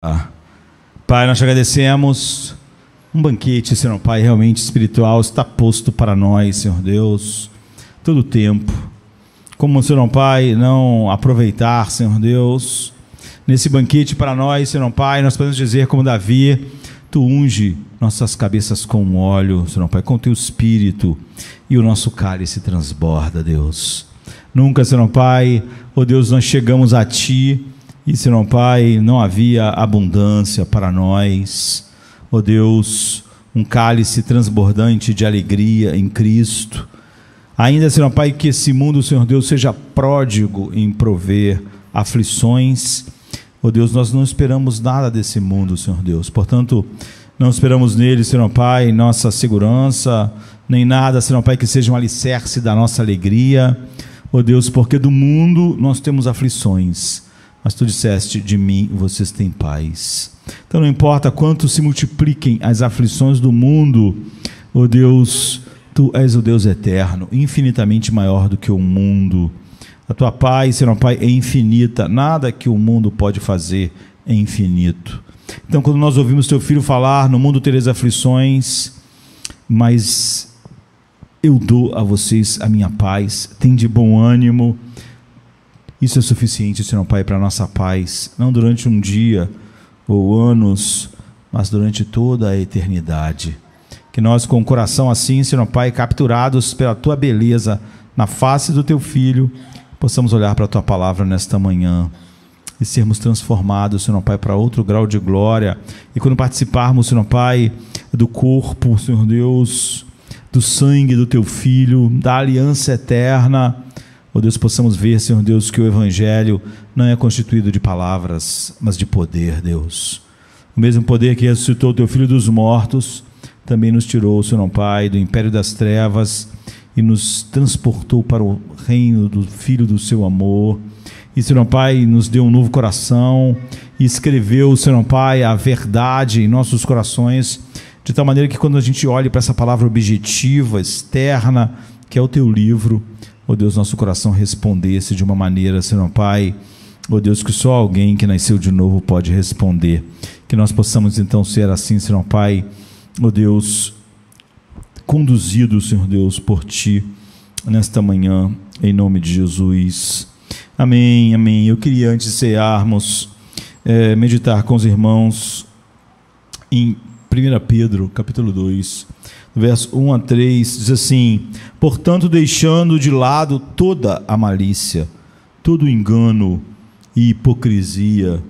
Ah. Pai, nós te agradecemos. Um banquete, Senhor Pai, realmente espiritual está posto para nós, Senhor Deus, todo o tempo. Como, Senhor Pai, não aproveitar, Senhor Deus, nesse banquete para nós, Senhor Pai, nós podemos dizer, como Davi, tu unge nossas cabeças com óleo, Senhor Pai, com teu espírito, e o nosso cálice transborda, Deus. Nunca, Senhor Pai, ó oh Deus, nós chegamos a ti e, Senhor Pai, não havia abundância para nós. Ó oh Deus, um cálice transbordante de alegria em Cristo. Ainda, Senhor Pai, que esse mundo, Senhor Deus, seja pródigo em prover aflições. Ó oh Deus, nós não esperamos nada desse mundo, Senhor Deus. Portanto, não esperamos nele, Senhor Pai, nossa segurança, nem nada, Senhor Pai, que seja um alicerce da nossa alegria. Ó oh Deus, porque do mundo nós temos aflições mas tu disseste: De mim vocês têm paz. Então, não importa quanto se multipliquem as aflições do mundo, ó oh Deus, tu és o Deus eterno, infinitamente maior do que o mundo. A tua paz, Senhor Pai, é infinita. Nada que o mundo pode fazer é infinito. Então, quando nós ouvimos teu filho falar: No mundo tereis aflições, mas eu dou a vocês a minha paz. Tem de bom ânimo isso é suficiente, Senhor Pai, para nossa paz, não durante um dia ou anos, mas durante toda a eternidade. Que nós, com o coração assim, Senhor Pai, capturados pela tua beleza na face do teu filho, possamos olhar para a tua palavra nesta manhã e sermos transformados, Senhor Pai, para outro grau de glória. E quando participarmos, Senhor Pai, do corpo, Senhor Deus, do sangue do teu filho, da aliança eterna, oh Deus, possamos ver, Senhor Deus, que o Evangelho não é constituído de palavras, mas de poder, Deus. O mesmo poder que ressuscitou o teu filho dos mortos, também nos tirou, Senhor Pai, do império das trevas e nos transportou para o reino do Filho do seu amor. E, Senhor Pai, nos deu um novo coração e escreveu, Senhor Pai, a verdade em nossos corações, de tal maneira que quando a gente olha para essa palavra objetiva, externa, que é o teu livro, ó Deus, nosso coração respondesse de uma maneira, Senhor Pai, ó Deus, que só alguém que nasceu de novo pode responder. Que nós possamos então ser assim, Senhor Pai, ó Deus, conduzido, Senhor Deus, por Ti nesta manhã, em nome de Jesus. Amém, amém. Eu queria, antes de cearmos, é, meditar com os irmãos em 1 Pedro, capítulo 2, verso 1 a 3, diz assim: Portanto, deixando de lado toda a malícia, todo engano e hipocrisia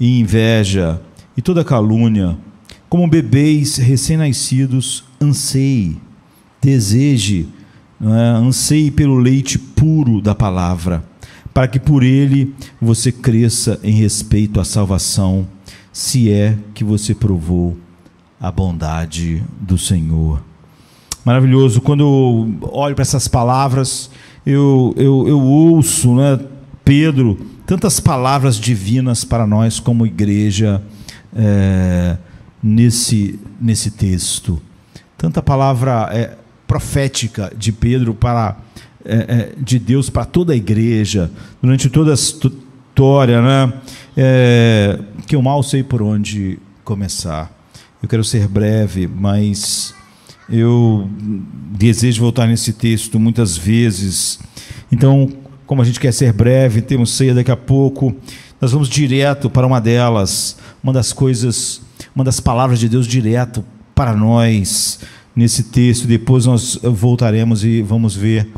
e inveja e toda calúnia, como bebês recém-nascidos, anseie, deseje, é? anseie pelo leite puro da palavra, para que por ele você cresça em respeito à salvação, se é que você provou a bondade do Senhor. Maravilhoso. Quando eu olho para essas palavras, eu, eu, eu ouço, né, Pedro, tantas palavras divinas para nós como igreja é, nesse, nesse texto. Tanta palavra é, profética de Pedro para é, é de Deus para toda a igreja durante toda a história, né? É, que eu mal sei por onde começar. Eu quero ser breve, mas eu desejo voltar nesse texto muitas vezes. Então, como a gente quer ser breve, temos ceia daqui a pouco, nós vamos direto para uma delas, uma das coisas, uma das palavras de Deus direto para nós nesse texto. Depois nós voltaremos e vamos ver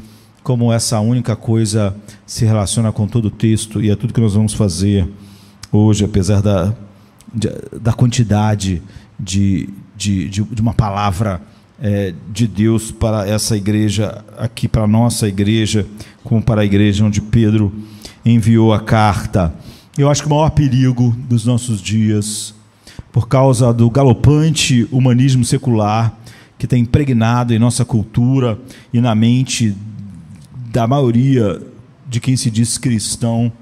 como essa única coisa se relaciona com todo o texto e é tudo que nós vamos fazer hoje, apesar da, da quantidade de, de, de, de uma palavra é, de Deus para essa igreja, aqui para a nossa igreja, como para a igreja onde Pedro enviou a carta. Eu acho que o maior perigo dos nossos dias, por causa do galopante humanismo secular que tem impregnado em nossa cultura e na mente da maioria de quem se diz cristão,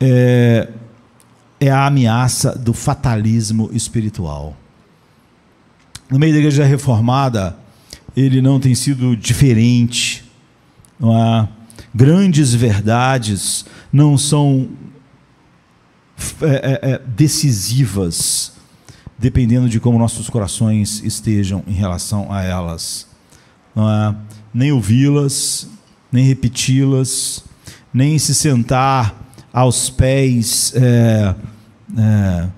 é é a ameaça do fatalismo espiritual. No meio da igreja reformada, ele não tem sido diferente. Não há Grandes verdades não são é, é, é, decisivas, dependendo de como nossos corações estejam em relação a elas. Nem ouvi-las, nem repeti-las, nem se sentar aos pés é,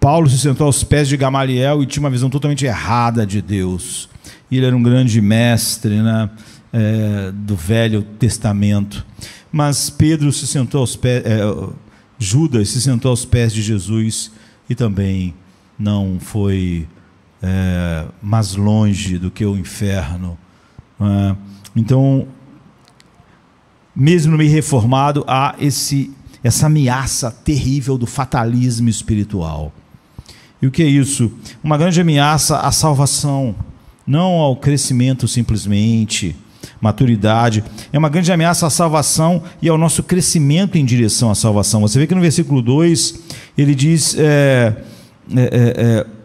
Paulo se sentou aos pés de Gamaliel e tinha uma visão totalmente errada de Deus. E ele era um grande mestre né, é, do Velho Testamento. Mas Pedro se sentou aos pés, é, Judas se sentou aos pés de Jesus e também não foi é, mais longe do que o inferno. É? Então, mesmo no meio reformado, há esse essa ameaça terrível do fatalismo espiritual. E o que é isso? Uma grande ameaça à salvação, não ao crescimento simplesmente, maturidade. É uma grande ameaça à salvação e ao nosso crescimento em direção à salvação. Você vê que no versículo 2 ele diz. É, é, é, é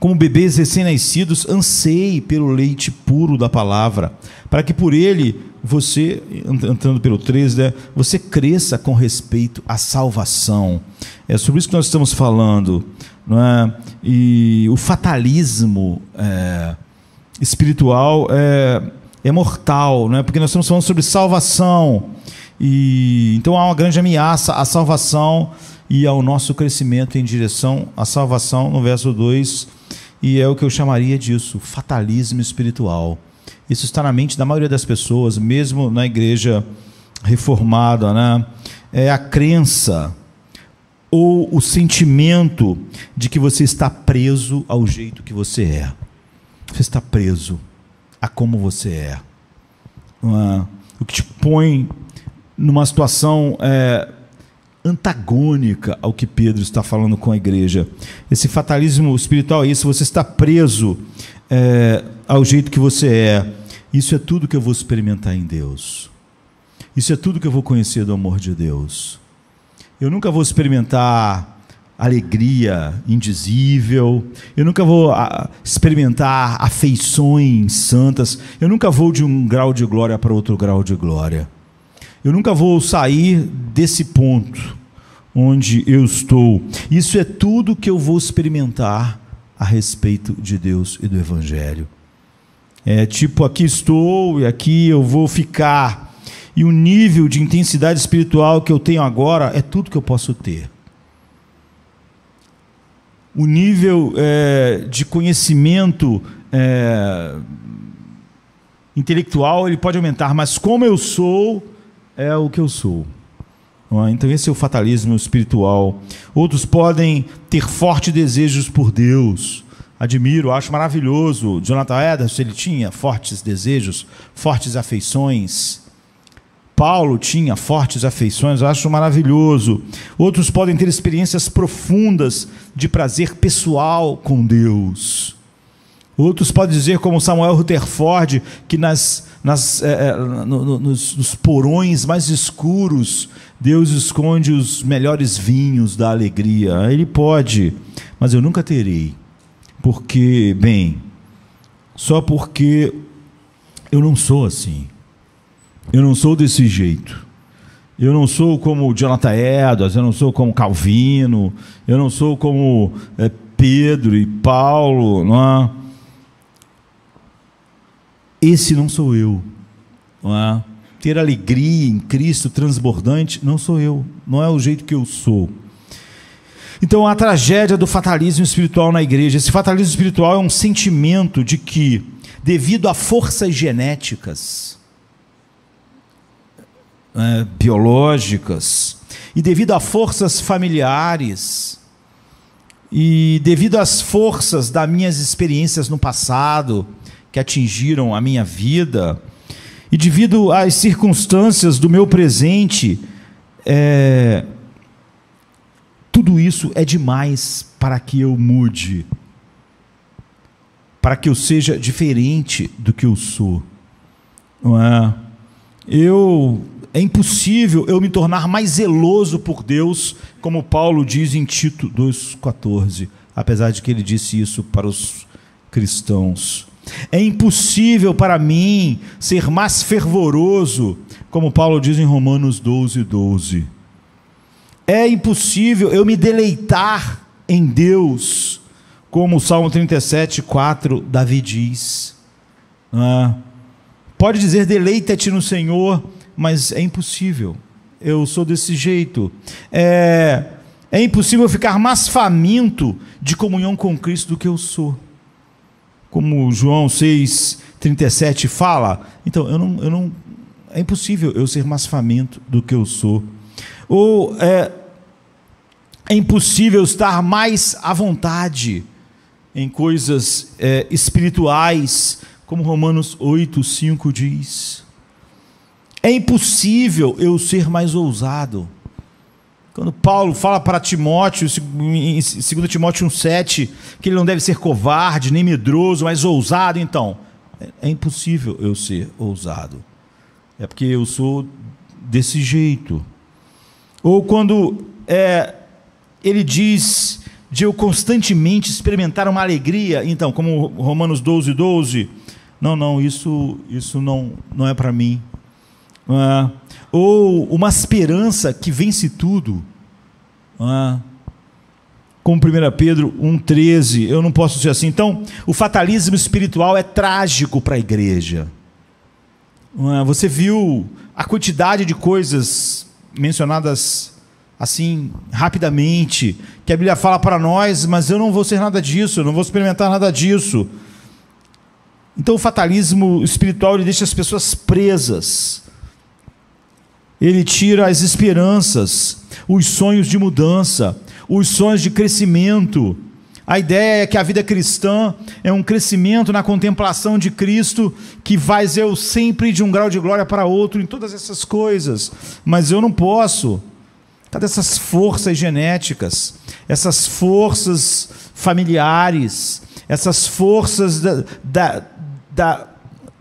como bebês recém-nascidos, anseie pelo leite puro da palavra, para que por ele você, entrando pelo 3, né, você cresça com respeito à salvação. É sobre isso que nós estamos falando. Não é? E o fatalismo é, espiritual é, é mortal, não é? porque nós estamos falando sobre salvação. E, então há uma grande ameaça à salvação e ao nosso crescimento em direção à salvação, no verso 2, e é o que eu chamaria disso, fatalismo espiritual. Isso está na mente da maioria das pessoas, mesmo na igreja reformada, né? É a crença ou o sentimento de que você está preso ao jeito que você é. Você está preso a como você é. é? O que te põe numa situação é, antagônica ao que Pedro está falando com a igreja. Esse fatalismo espiritual é isso, você está preso é, ao jeito que você é. Isso é tudo que eu vou experimentar em Deus. Isso é tudo que eu vou conhecer do amor de Deus. Eu nunca vou experimentar alegria indizível, eu nunca vou ah, experimentar afeições santas, eu nunca vou de um grau de glória para outro grau de glória. Eu nunca vou sair desse ponto onde eu estou. Isso é tudo que eu vou experimentar a respeito de Deus e do Evangelho. É tipo, aqui estou e aqui eu vou ficar. E o nível de intensidade espiritual que eu tenho agora é tudo que eu posso ter. O nível é, de conhecimento é, intelectual ele pode aumentar, mas como eu sou, é o que eu sou. É? Então, esse é o fatalismo espiritual. Outros podem ter fortes desejos por Deus. Admiro, acho maravilhoso. Jonathan Edwards, ele tinha fortes desejos, fortes afeições. Paulo tinha fortes afeições, acho maravilhoso. Outros podem ter experiências profundas de prazer pessoal com Deus. Outros podem dizer, como Samuel Rutherford, que nas, nas, é, no, nos, nos porões mais escuros Deus esconde os melhores vinhos da alegria. Ele pode, mas eu nunca terei. Porque, bem, só porque eu não sou assim. Eu não sou desse jeito. Eu não sou como Jonathan Edwards, eu não sou como Calvino, eu não sou como é, Pedro e Paulo, não é? Esse não sou eu. Não é? Ter alegria em Cristo transbordante não sou eu. Não é o jeito que eu sou. Então, a tragédia do fatalismo espiritual na igreja. Esse fatalismo espiritual é um sentimento de que, devido a forças genéticas, é, biológicas, e devido a forças familiares, e devido às forças das minhas experiências no passado, que atingiram a minha vida, e devido às circunstâncias do meu presente, é, tudo isso é demais para que eu mude, para que eu seja diferente do que eu sou. Não é? Eu é impossível eu me tornar mais zeloso por Deus, como Paulo diz em Tito 2,14, apesar de que ele disse isso para os cristãos. É impossível para mim ser mais fervoroso, como Paulo diz em Romanos 12, 12. É impossível eu me deleitar em Deus, como o Salmo 37, 4, Davi diz. Ah, pode dizer, deleita-te no Senhor, mas é impossível. Eu sou desse jeito. É, é impossível ficar mais faminto de comunhão com Cristo do que eu sou como João 6,37 fala. Então, eu não, eu não. É impossível eu ser mais faminto do que eu sou. Ou é, é impossível estar mais à vontade em coisas é, espirituais, como Romanos 8, 5 diz. É impossível eu ser mais ousado. Quando Paulo fala para Timóteo, em 2 Timóteo 1,7, que ele não deve ser covarde, nem medroso, mas ousado, então. É, é impossível eu ser ousado. É porque eu sou desse jeito. Ou quando é, ele diz de eu constantemente experimentar uma alegria, então, como Romanos 12, 12, não, não, isso, isso não, não é para mim. Ah, ou uma esperança que vence tudo. Ah, como 1 Pedro 1,13, eu não posso ser assim. Então, o fatalismo espiritual é trágico para a igreja. Ah, você viu a quantidade de coisas mencionadas assim, rapidamente, que a Bíblia fala para nós, mas eu não vou ser nada disso, eu não vou experimentar nada disso. Então, o fatalismo espiritual ele deixa as pessoas presas, ele tira as esperanças, os sonhos de mudança, os sonhos de crescimento. A ideia é que a vida cristã é um crescimento na contemplação de Cristo que vai eu sempre de um grau de glória para outro em todas essas coisas, mas eu não posso. Cadê essas forças genéticas, essas forças familiares, essas forças da, da, da,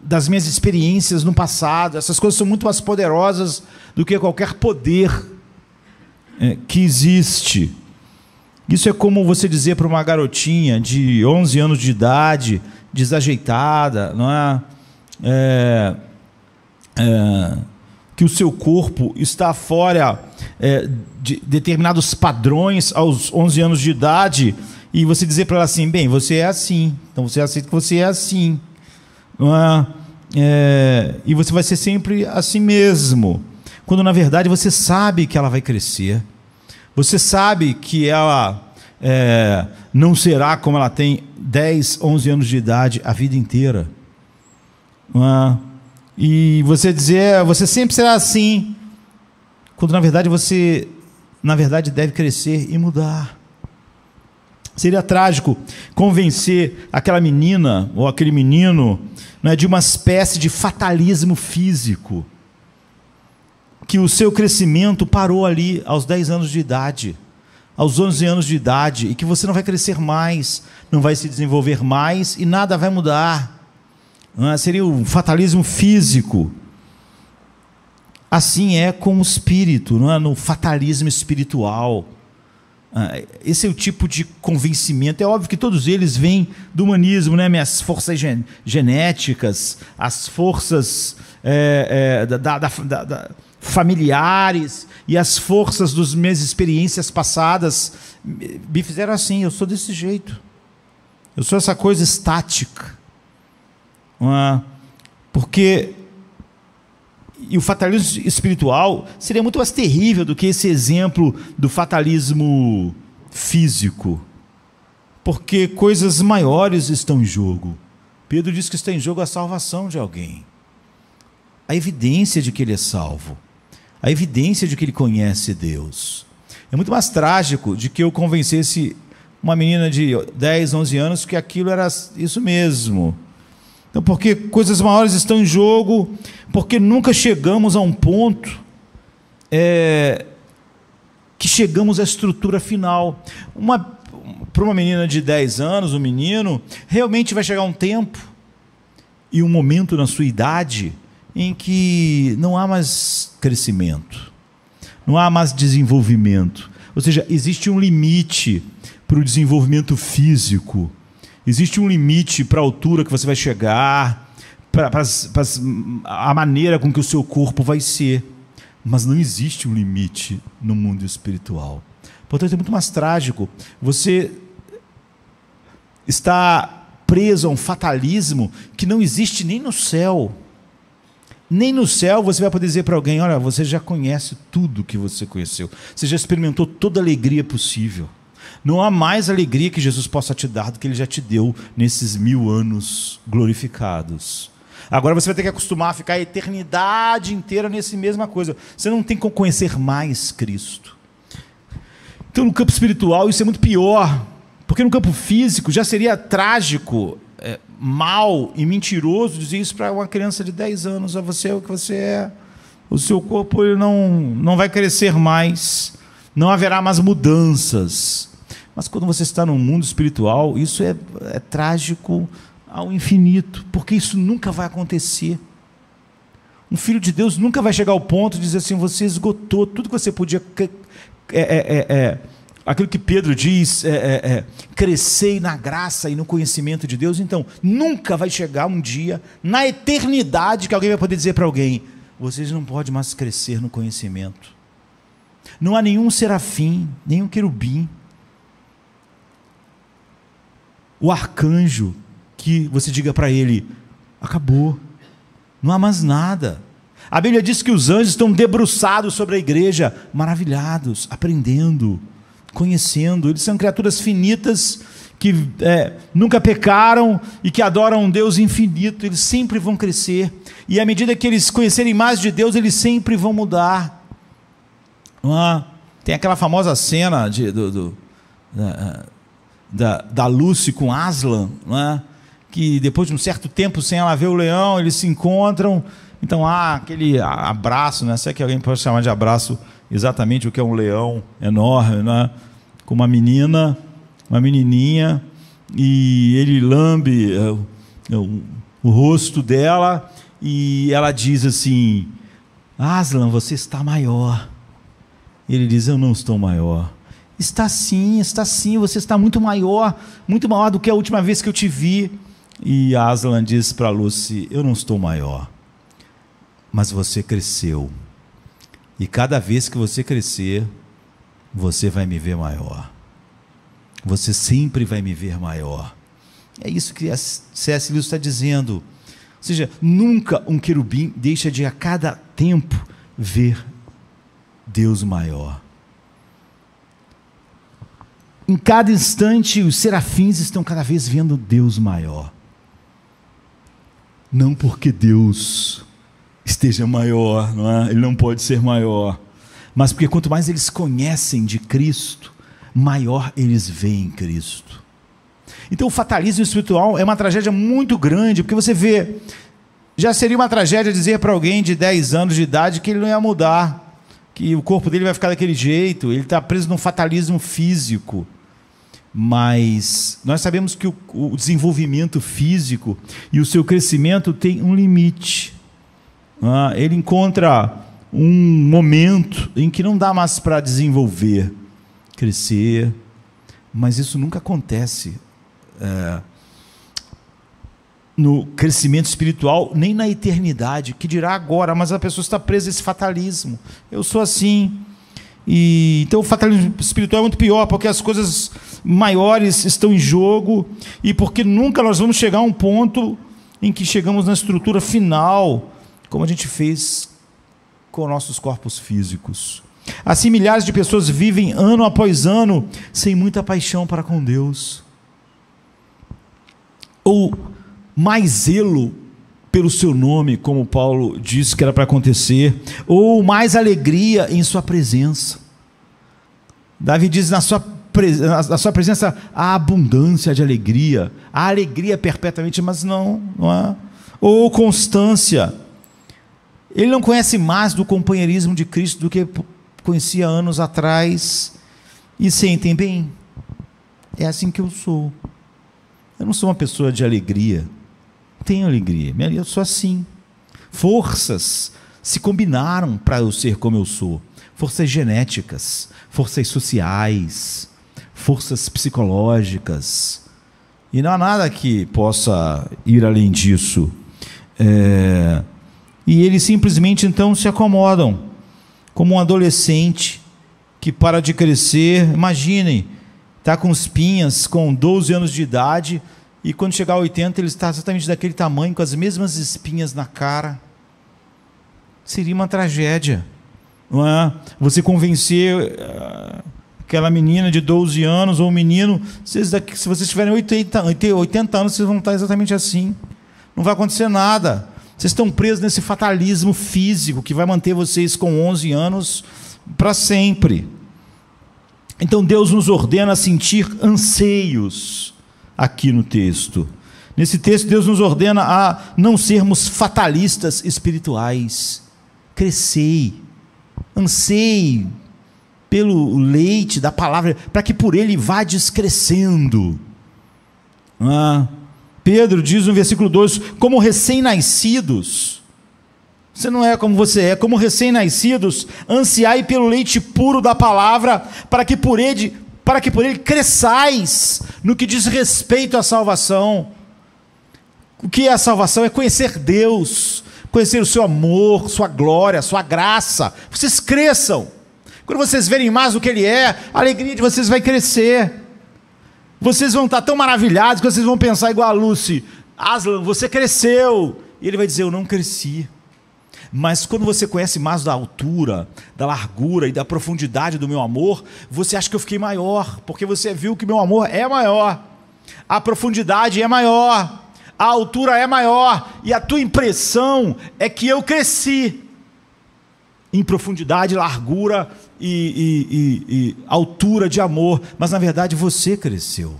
das minhas experiências no passado? Essas coisas são muito mais poderosas do que qualquer poder é, que existe. Isso é como você dizer para uma garotinha de 11 anos de idade, desajeitada, não é? é, é que o seu corpo está fora é, de determinados padrões aos 11 anos de idade e você dizer para ela assim: bem, você é assim, então você aceita que você é assim, não é? é e você vai ser sempre assim mesmo quando na verdade você sabe que ela vai crescer, você sabe que ela é, não será como ela tem 10, 11 anos de idade a vida inteira. Ah, e você dizer, você sempre será assim, quando na verdade você, na verdade, deve crescer e mudar. Seria trágico convencer aquela menina ou aquele menino né, de uma espécie de fatalismo físico que o seu crescimento parou ali aos 10 anos de idade, aos 11 anos de idade, e que você não vai crescer mais, não vai se desenvolver mais e nada vai mudar. É? seria um fatalismo físico. Assim é com o espírito, não é? no fatalismo espiritual. Ah, esse é o tipo de convencimento. É óbvio que todos eles vêm do humanismo, né? Minhas forças gen genéticas, as forças é, é, da, da, da, familiares e as forças das minhas experiências passadas me fizeram assim. Eu sou desse jeito. Eu sou essa coisa estática. É? Porque. E o fatalismo espiritual seria muito mais terrível do que esse exemplo do fatalismo físico. Porque coisas maiores estão em jogo. Pedro diz que está em jogo a salvação de alguém, a evidência de que ele é salvo a evidência de que ele conhece Deus. É muito mais trágico de que eu convencesse uma menina de 10, 11 anos que aquilo era isso mesmo. Então, porque coisas maiores estão em jogo, porque nunca chegamos a um ponto é, que chegamos à estrutura final. Uma, para uma menina de 10 anos, um menino, realmente vai chegar um tempo e um momento na sua idade em que não há mais crescimento, não há mais desenvolvimento. Ou seja, existe um limite para o desenvolvimento físico, existe um limite para a altura que você vai chegar, para, a maneira com que o seu corpo vai ser. Mas não existe um limite no mundo espiritual. Portanto, é muito mais trágico. Você está preso a um fatalismo que não existe nem no céu. Nem no céu você vai poder dizer para alguém: olha, você já conhece tudo que você conheceu, você já experimentou toda a alegria possível. Não há mais alegria que Jesus possa te dar do que ele já te deu nesses mil anos glorificados. Agora você vai ter que acostumar a ficar a eternidade inteira nesse mesma coisa. Você não tem como conhecer mais Cristo. Então, no campo espiritual, isso é muito pior, porque no campo físico já seria trágico mal e mentiroso dizer isso para uma criança de 10 anos, a você é o que você é. O seu corpo ele não, não vai crescer mais, não haverá mais mudanças. Mas quando você está no mundo espiritual, isso é, é trágico ao infinito, porque isso nunca vai acontecer. Um filho de Deus nunca vai chegar ao ponto de dizer assim: você esgotou tudo que você podia é, é, é, é aquilo que Pedro diz, é, é, é, crescei na graça e no conhecimento de Deus, então nunca vai chegar um dia, na eternidade, que alguém vai poder dizer para alguém: vocês não podem mais crescer no conhecimento. Não há nenhum serafim, nenhum querubim, o arcanjo que você diga para ele: acabou, não há mais nada. A Bíblia diz que os anjos estão debruçados sobre a igreja, maravilhados, aprendendo conhecendo. Eles são criaturas finitas que é, nunca pecaram e que adoram um Deus infinito. Eles sempre vão crescer. E à medida que eles conhecerem mais de Deus, eles sempre vão mudar. É? tem aquela famosa cena de, do, do, da, da, da Lucy com Aslan, é? que depois de um certo tempo sem ela ver o leão, eles se encontram. Então há aquele abraço, né? se é que alguém pode chamar de abraço exatamente o que é um leão enorme, né? com uma menina, uma menininha, e ele lambe é, é, o, o rosto dela e ela diz assim: Aslan, você está maior. Ele diz: Eu não estou maior. Está sim, está sim, você está muito maior, muito maior do que a última vez que eu te vi. E Aslan diz para Lucy: Eu não estou maior, mas você cresceu. E cada vez que você crescer, você vai me ver maior. Você sempre vai me ver maior. É isso que C.S. Lewis está dizendo. Ou seja, nunca um querubim deixa de a cada tempo ver Deus maior. Em cada instante, os serafins estão cada vez vendo Deus maior. Não porque Deus esteja maior, não é? ele não pode ser maior. Mas porque quanto mais eles conhecem de Cristo, maior eles veem Cristo. Então o fatalismo espiritual é uma tragédia muito grande, porque você vê, já seria uma tragédia dizer para alguém de 10 anos de idade que ele não ia mudar, que o corpo dele vai ficar daquele jeito, ele está preso num fatalismo físico. Mas nós sabemos que o, o desenvolvimento físico e o seu crescimento tem um limite ele encontra um momento em que não dá mais para desenvolver, crescer, mas isso nunca acontece é, no crescimento espiritual, nem na eternidade, que dirá agora, mas a pessoa está presa a esse fatalismo. Eu sou assim. E, então o fatalismo espiritual é muito pior, porque as coisas maiores estão em jogo e porque nunca nós vamos chegar a um ponto em que chegamos na estrutura final como a gente fez com nossos corpos físicos. Assim, milhares de pessoas vivem ano após ano sem muita paixão para com Deus, ou mais zelo pelo seu nome, como Paulo disse que era para acontecer, ou mais alegria em sua presença. Davi diz: na sua, na sua presença há abundância de alegria, há alegria perpetuamente, mas não, não há. Ou constância ele não conhece mais do companheirismo de Cristo do que conhecia anos atrás. E sentem bem. É assim que eu sou. Eu não sou uma pessoa de alegria. Tenho alegria. Eu sou assim. Forças se combinaram para eu ser como eu sou. Forças genéticas, forças sociais, forças psicológicas. E não há nada que possa ir além disso. É e eles simplesmente então se acomodam, como um adolescente que para de crescer. Imaginem, está com espinhas, com 12 anos de idade, e quando chegar a 80, ele está exatamente daquele tamanho, com as mesmas espinhas na cara. Seria uma tragédia. Não é? Você convencer ah, aquela menina de 12 anos ou um menino, vocês daqui, se vocês tiverem 80, 80 anos, vocês vão estar exatamente assim. Não vai acontecer nada. Vocês estão presos nesse fatalismo físico que vai manter vocês com 11 anos para sempre. Então Deus nos ordena a sentir anseios aqui no texto. Nesse texto, Deus nos ordena a não sermos fatalistas espirituais. Crescei, ansei pelo leite da palavra, para que por ele vá descrescendo. Ah, Pedro diz no versículo 2: como recém-nascidos. Você não é como você é, como recém-nascidos, ansiai pelo leite puro da palavra, para que por ele, para que por ele cresçais no que diz respeito à salvação. O que é a salvação? É conhecer Deus, conhecer o seu amor, sua glória, sua graça. Vocês cresçam. Quando vocês verem mais o que ele é, a alegria de vocês vai crescer. Vocês vão estar tão maravilhados que vocês vão pensar igual a Lucy: Aslan, você cresceu. E ele vai dizer: Eu não cresci. Mas quando você conhece mais da altura, da largura e da profundidade do meu amor, você acha que eu fiquei maior, porque você viu que meu amor é maior, a profundidade é maior, a altura é maior, e a tua impressão é que eu cresci em profundidade, largura e, e, e, e altura de amor, mas na verdade você cresceu.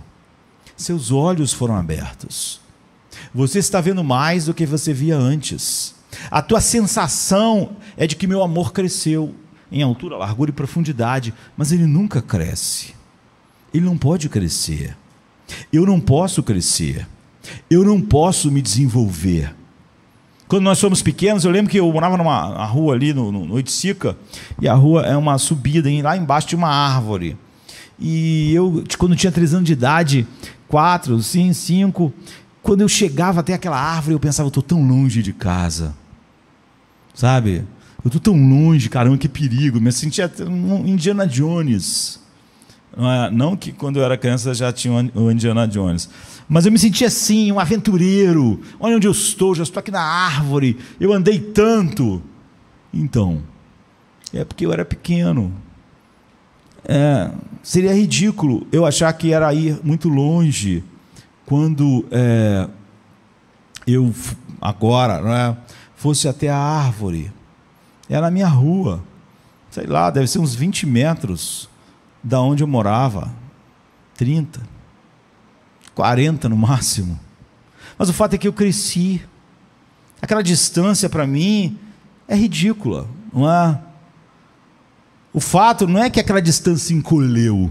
Seus olhos foram abertos. Você está vendo mais do que você via antes. A tua sensação é de que meu amor cresceu em altura, largura e profundidade, mas ele nunca cresce. Ele não pode crescer. Eu não posso crescer. Eu não posso me desenvolver. Quando nós somos pequenos, eu lembro que eu morava numa rua ali no, no, no e a rua é uma subida lá embaixo de uma árvore. E eu, quando tinha três anos de idade, quatro, cinco, cinco, quando eu chegava até aquela árvore, eu pensava, eu tô tão longe de casa. Sabe? Eu tô tão longe, caramba, que perigo. Me sentia um Indiana Jones. Não, é? não que quando eu era criança já tinha o um Indiana Jones. Mas eu me senti assim, um aventureiro. Olha onde eu estou, já estou aqui na árvore. Eu andei tanto. Então, é porque eu era pequeno. É, seria ridículo eu achar que era ir muito longe quando é, eu agora é, fosse até a árvore. Era é na minha rua. Sei lá, deve ser uns 20 metros da onde eu morava. 30. 40 no máximo. Mas o fato é que eu cresci. Aquela distância para mim é ridícula, não é? O fato não é que aquela distância encolheu.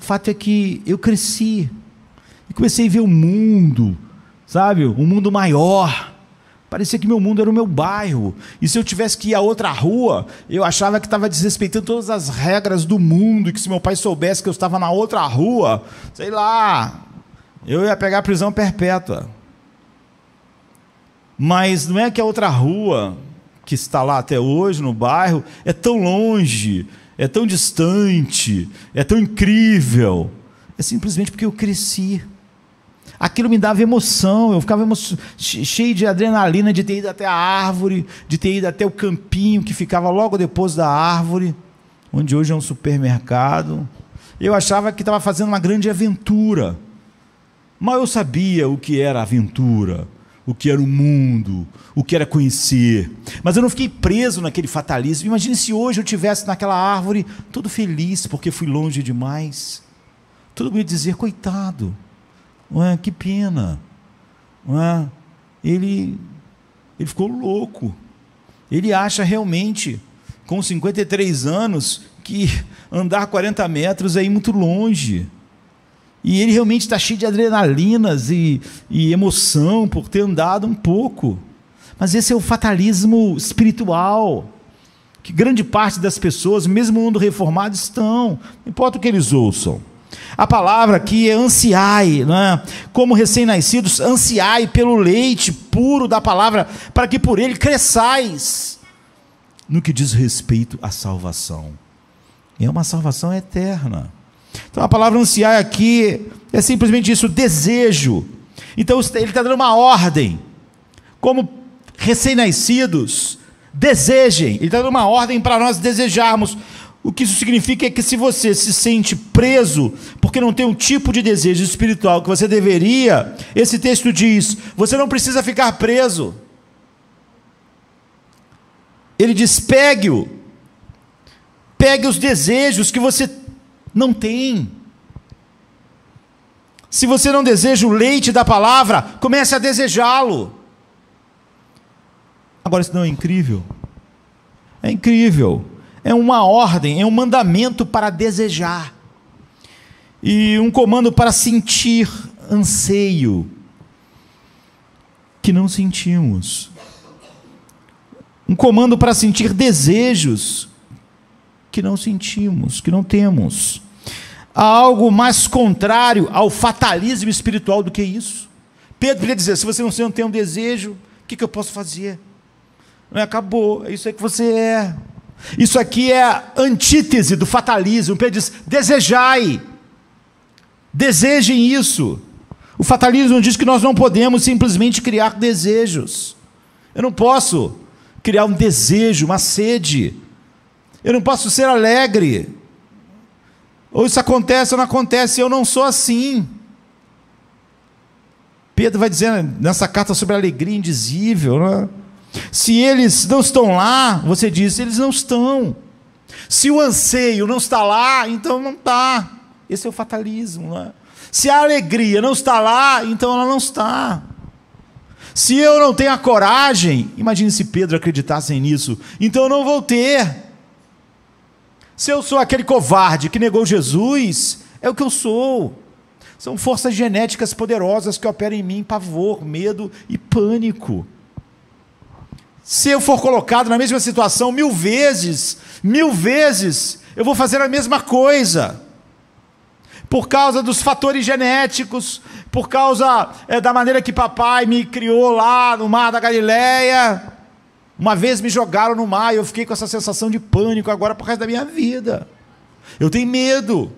O fato é que eu cresci e comecei a ver o mundo, sabe? Um mundo maior. Parecia que meu mundo era o meu bairro. E se eu tivesse que ir a outra rua, eu achava que estava desrespeitando todas as regras do mundo. E que se meu pai soubesse que eu estava na outra rua, sei lá, eu ia pegar prisão perpétua. Mas não é que a outra rua que está lá até hoje no bairro é tão longe, é tão distante, é tão incrível. É simplesmente porque eu cresci. Aquilo me dava emoção, eu ficava emo cheio de adrenalina de ter ido até a árvore, de ter ido até o campinho que ficava logo depois da árvore, onde hoje é um supermercado. Eu achava que estava fazendo uma grande aventura. Mal eu sabia o que era aventura, o que era o mundo, o que era conhecer. Mas eu não fiquei preso naquele fatalismo. Imagine se hoje eu tivesse naquela árvore todo feliz porque fui longe demais. Todo mundo ia dizer, coitado, ué, que pena. Ué, ele, ele ficou louco. Ele acha realmente, com 53 anos, que andar 40 metros é ir muito longe. E ele realmente está cheio de adrenalinas e, e emoção por ter andado um pouco. Mas esse é o fatalismo espiritual que grande parte das pessoas, mesmo no mundo reformado, estão. Não importa o que eles ouçam. A palavra aqui é ansiai, né? como recém-nascidos, ansiai pelo leite puro da palavra, para que por ele cresçais. No que diz respeito à salvação, é uma salvação eterna. Então a palavra ansiar aqui é simplesmente isso, desejo. Então ele está dando uma ordem. Como recém-nascidos, desejem. Ele está dando uma ordem para nós desejarmos. O que isso significa é que se você se sente preso porque não tem um tipo de desejo espiritual que você deveria, esse texto diz: você não precisa ficar preso. Ele diz: pegue-o, pegue os desejos que você não tem. Se você não deseja o leite da palavra, comece a desejá-lo. Agora, isso não é incrível? É incrível. É uma ordem, é um mandamento para desejar. E um comando para sentir anseio que não sentimos. Um comando para sentir desejos que não sentimos, que não temos. Há algo mais contrário ao fatalismo espiritual do que isso. Pedro queria dizer: se você não tem um desejo, o que, que eu posso fazer? Não é, acabou, é isso aí que você é. Isso aqui é a antítese do fatalismo. Pedro diz: desejai, desejem isso. O fatalismo diz que nós não podemos simplesmente criar desejos. Eu não posso criar um desejo, uma sede. Eu não posso ser alegre. Ou isso acontece ou não acontece, eu não sou assim. Pedro vai dizer nessa carta sobre a alegria indizível, né? Se eles não estão lá, você diz, eles não estão. Se o anseio não está lá, então não está. Esse é o fatalismo. Né? Se a alegria não está lá, então ela não está. Se eu não tenho a coragem, imagine se Pedro acreditasse nisso, então eu não vou ter. Se eu sou aquele covarde que negou Jesus, é o que eu sou. São forças genéticas poderosas que operam em mim pavor, medo e pânico. Se eu for colocado na mesma situação mil vezes, mil vezes, eu vou fazer a mesma coisa. Por causa dos fatores genéticos, por causa é, da maneira que papai me criou lá no Mar da Galileia, uma vez me jogaram no mar e eu fiquei com essa sensação de pânico agora por causa da minha vida. Eu tenho medo.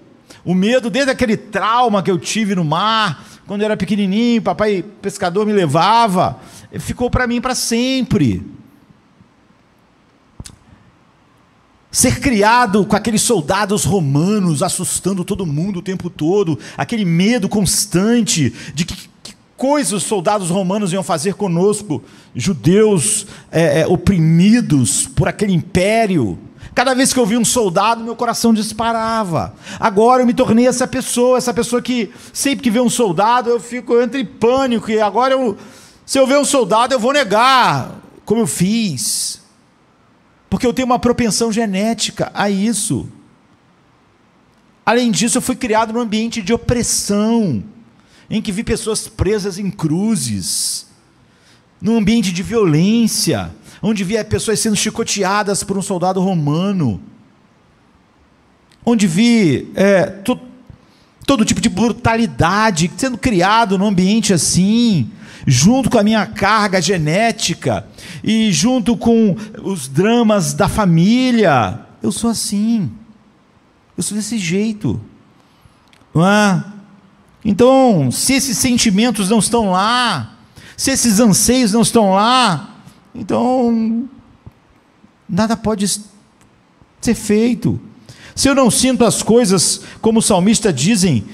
O medo desde aquele trauma que eu tive no mar, quando eu era pequenininho, papai pescador me levava, ficou para mim para sempre. Ser criado com aqueles soldados romanos assustando todo mundo o tempo todo, aquele medo constante de que coisas os soldados romanos iam fazer conosco, judeus é, é, oprimidos por aquele império. Cada vez que eu via um soldado, meu coração disparava. Agora eu me tornei essa pessoa, essa pessoa que sempre que vê um soldado eu fico eu em pânico. E agora eu, se eu ver um soldado, eu vou negar, como eu fiz, porque eu tenho uma propensão genética a isso. Além disso, eu fui criado num ambiente de opressão em que vi pessoas presas em cruzes, num ambiente de violência, onde vi pessoas sendo chicoteadas por um soldado romano, onde vi é, to, todo tipo de brutalidade sendo criado num ambiente assim, junto com a minha carga genética e junto com os dramas da família. Eu sou assim, eu sou desse jeito. Não é? Então, se esses sentimentos não estão lá, se esses anseios não estão lá, então nada pode ser feito. Se eu não sinto as coisas como o salmista dizem,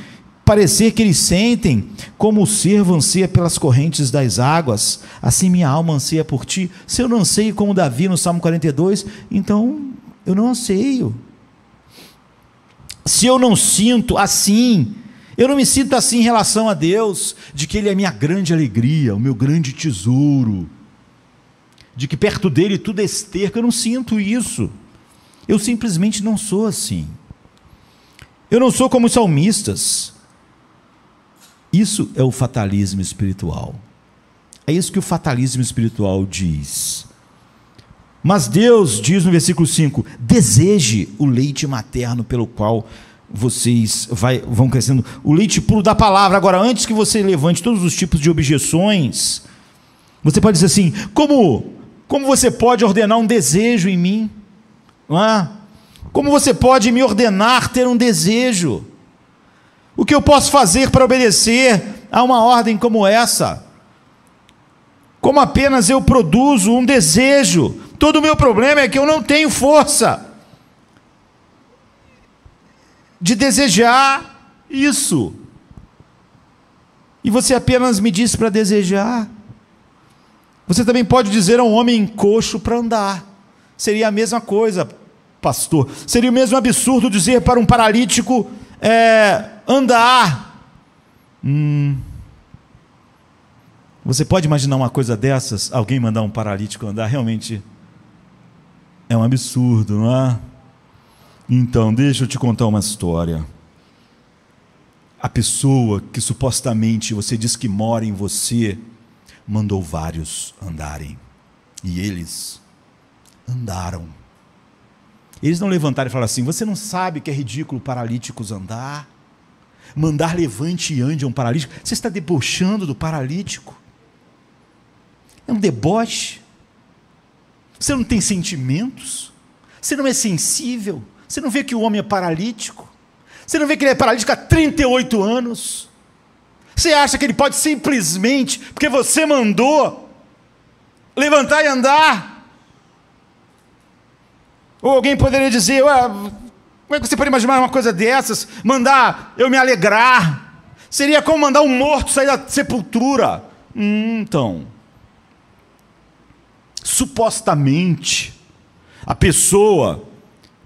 parecer que eles sentem, como o servo anseia pelas correntes das águas, assim minha alma anseia por ti. Se eu não anseio como Davi no Salmo 42, então eu não anseio. Se eu não sinto assim, eu não me sinto assim em relação a Deus, de que Ele é minha grande alegria, o meu grande tesouro, de que perto dele tudo é esterco. Eu não sinto isso. Eu simplesmente não sou assim. Eu não sou como os salmistas. Isso é o fatalismo espiritual. É isso que o fatalismo espiritual diz. Mas Deus diz no versículo 5: deseje o leite materno pelo qual vocês vai, vão crescendo. O leite puro da palavra. Agora, antes que você levante todos os tipos de objeções, você pode dizer assim: como, como você pode ordenar um desejo em mim? Ah, como você pode me ordenar ter um desejo? O que eu posso fazer para obedecer a uma ordem como essa? Como apenas eu produzo um desejo? Todo o meu problema é que eu não tenho força de desejar isso. E você apenas me diz para desejar. Você também pode dizer a um homem coxo para andar. Seria a mesma coisa, pastor. Seria o mesmo absurdo dizer para um paralítico é, andar. Hum. Você pode imaginar uma coisa dessas? Alguém mandar um paralítico andar? Realmente é um absurdo, não é? Então, deixa eu te contar uma história. A pessoa que supostamente você diz que mora em você mandou vários andarem. E eles andaram. Eles não levantaram e falaram assim: Você não sabe que é ridículo paralíticos andar? Mandar levante e ande a um paralítico. Você está debochando do paralítico. É um deboche. Você não tem sentimentos. Você não é sensível. Você não vê que o homem é paralítico? Você não vê que ele é paralítico há 38 anos? Você acha que ele pode simplesmente, porque você mandou, levantar e andar? Ou alguém poderia dizer, Ué, como é que você pode imaginar uma coisa dessas? Mandar eu me alegrar? Seria como mandar um morto sair da sepultura. Hum, então, supostamente, a pessoa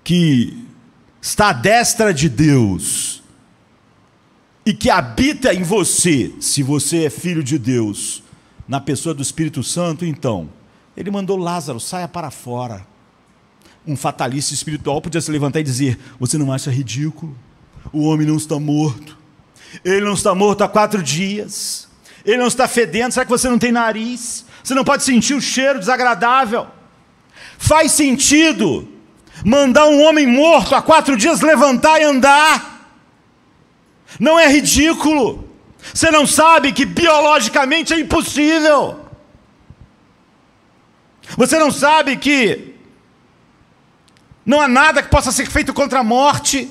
que está à destra de Deus e que habita em você, se você é filho de Deus, na pessoa do Espírito Santo, então, ele mandou Lázaro, saia para fora. Um fatalista espiritual podia se levantar e dizer: Você não acha ridículo? O homem não está morto. Ele não está morto há quatro dias. Ele não está fedendo. Será que você não tem nariz? Você não pode sentir o cheiro desagradável? Faz sentido mandar um homem morto há quatro dias levantar e andar. Não é ridículo. Você não sabe que biologicamente é impossível. Você não sabe que não há nada que possa ser feito contra a morte.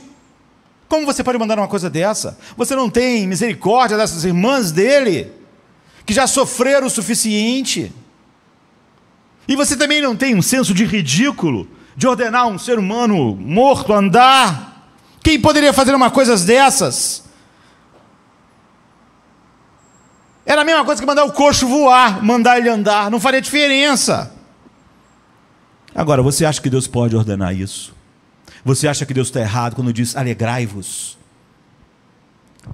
Como você pode mandar uma coisa dessa? Você não tem misericórdia dessas irmãs dele, que já sofreram o suficiente. E você também não tem um senso de ridículo de ordenar um ser humano morto andar. Quem poderia fazer uma coisa dessas? Era a mesma coisa que mandar o coxo voar, mandar ele andar, não faria diferença. Agora, você acha que Deus pode ordenar isso? Você acha que Deus está errado quando diz alegrai-vos?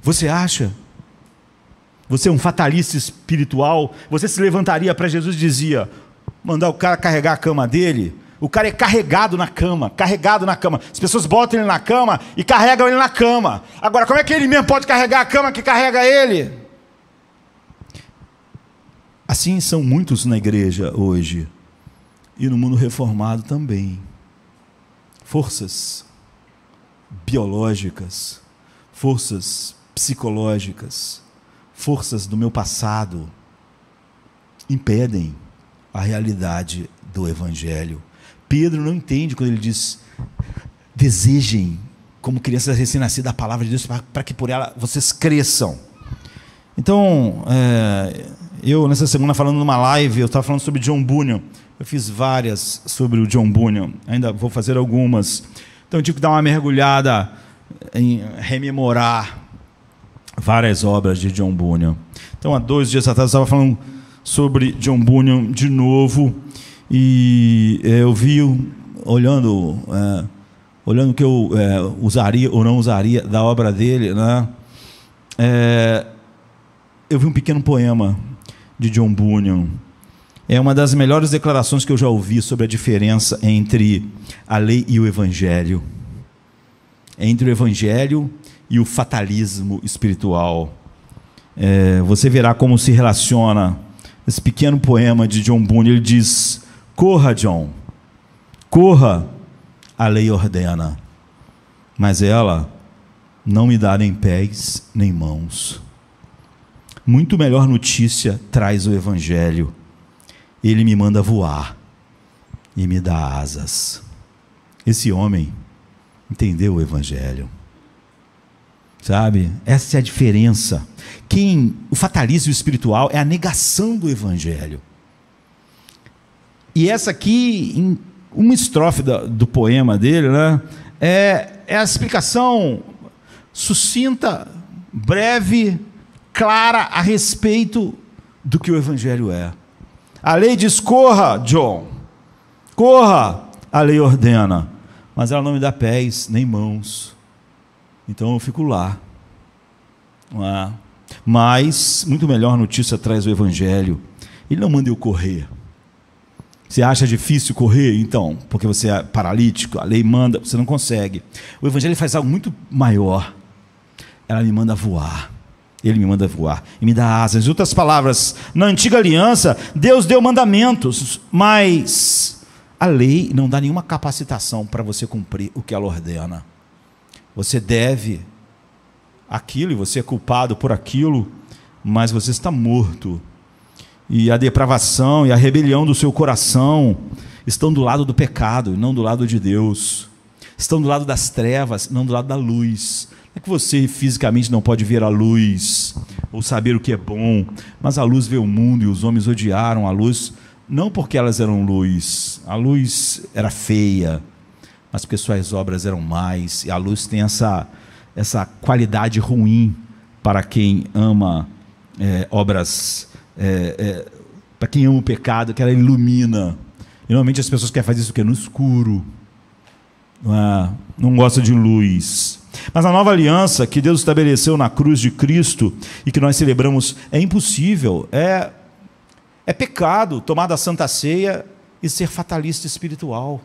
Você acha? Você é um fatalista espiritual? Você se levantaria para Jesus e dizia: mandar o cara carregar a cama dele? O cara é carregado na cama, carregado na cama. As pessoas botam ele na cama e carregam ele na cama. Agora, como é que ele mesmo pode carregar a cama que carrega ele? Assim são muitos na igreja hoje e no mundo reformado também. Forças biológicas, forças psicológicas, forças do meu passado impedem a realidade do evangelho Pedro não entende quando ele diz: desejem, como crianças recém-nascidas, a palavra de Deus, para que por ela vocês cresçam. Então, é, eu, nessa semana, falando numa live, eu estava falando sobre John Bunyan. Eu fiz várias sobre o John Bunyan, ainda vou fazer algumas. Então, eu tive que dar uma mergulhada em rememorar várias obras de John Bunyan. Então, há dois dias atrás, eu estava falando sobre John Bunyan de novo e eh, eu vi, olhando, é, olhando o que eu é, usaria ou não usaria da obra dele, né? É, eu vi um pequeno poema de John Bunyan. É uma das melhores declarações que eu já ouvi sobre a diferença entre a lei e o evangelho. É entre o evangelho e o fatalismo espiritual. É, você verá como se relaciona esse pequeno poema de John Bunyan. Ele diz: Corra, John. Corra. A lei ordena. Mas ela não me dá nem pés nem mãos. Muito melhor notícia traz o Evangelho. Ele me manda voar e me dá asas. Esse homem entendeu o Evangelho. Sabe? Essa é a diferença. Quem o fatalismo espiritual é a negação do Evangelho. E essa aqui, em uma estrofe do, do poema dele, né? É, é a explicação sucinta, breve, clara a respeito do que o Evangelho é. A lei diz: corra, John, corra, a lei ordena, mas ela não me dá pés nem mãos, então eu fico lá. É? Mas, muito melhor notícia traz o Evangelho: ele não manda eu correr você acha difícil correr, então, porque você é paralítico, a lei manda, você não consegue. O Evangelho faz algo muito maior. Ela me manda voar. Ele me manda voar e me dá asas. Em outras palavras, na antiga aliança, Deus deu mandamentos, mas a lei não dá nenhuma capacitação para você cumprir o que ela ordena. Você deve aquilo e você é culpado por aquilo, mas você está morto e a depravação e a rebelião do seu coração estão do lado do pecado, não do lado de Deus. Estão do lado das trevas, não do lado da luz. Não é que você fisicamente não pode ver a luz ou saber o que é bom, mas a luz vê o mundo e os homens odiaram a luz, não porque elas eram luz, a luz era feia, mas porque suas obras eram mais, e a luz tem essa, essa qualidade ruim para quem ama é, obras é, é, para quem ama o pecado, que ela ilumina. E normalmente as pessoas querem fazer isso o é No escuro. Não, é? não gosta de luz. Mas a nova aliança que Deus estabeleceu na cruz de Cristo e que nós celebramos é impossível, é, é pecado tomar da santa ceia e ser fatalista espiritual.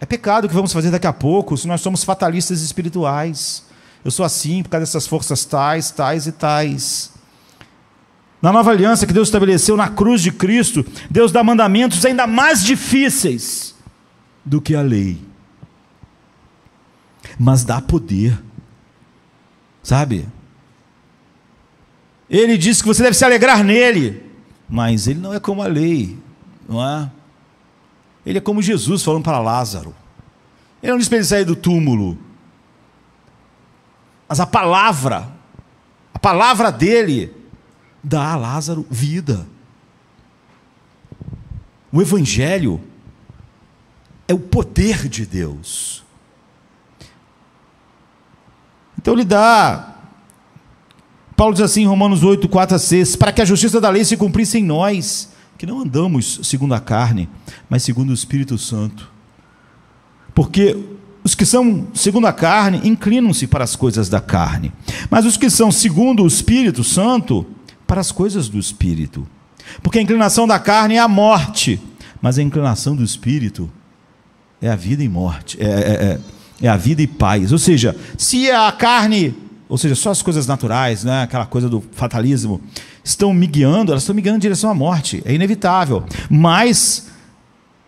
É pecado o que vamos fazer daqui a pouco se nós somos fatalistas espirituais. Eu sou assim por causa dessas forças tais, tais e tais. Na nova aliança que Deus estabeleceu na cruz de Cristo, Deus dá mandamentos ainda mais difíceis do que a lei, mas dá poder, sabe? Ele diz que você deve se alegrar nele, mas ele não é como a lei, não é? Ele é como Jesus falando para Lázaro. Ele não disse para ele sair do túmulo, mas a palavra, a palavra dele dá a Lázaro vida. O Evangelho é o poder de Deus. Então ele dá. Paulo diz assim em Romanos 8, 4 a 6: Para que a justiça da lei se cumprisse em nós, que não andamos segundo a carne, mas segundo o Espírito Santo. Porque os que são segundo a carne inclinam-se para as coisas da carne, mas os que são segundo o Espírito Santo para as coisas do espírito. Porque a inclinação da carne é a morte, mas a inclinação do espírito é a vida e morte, é, é, é, é a vida e paz. Ou seja, se é a carne, ou seja, só as coisas naturais, né, aquela coisa do fatalismo, estão me guiando, elas estão me guiando em direção à morte, é inevitável. Mas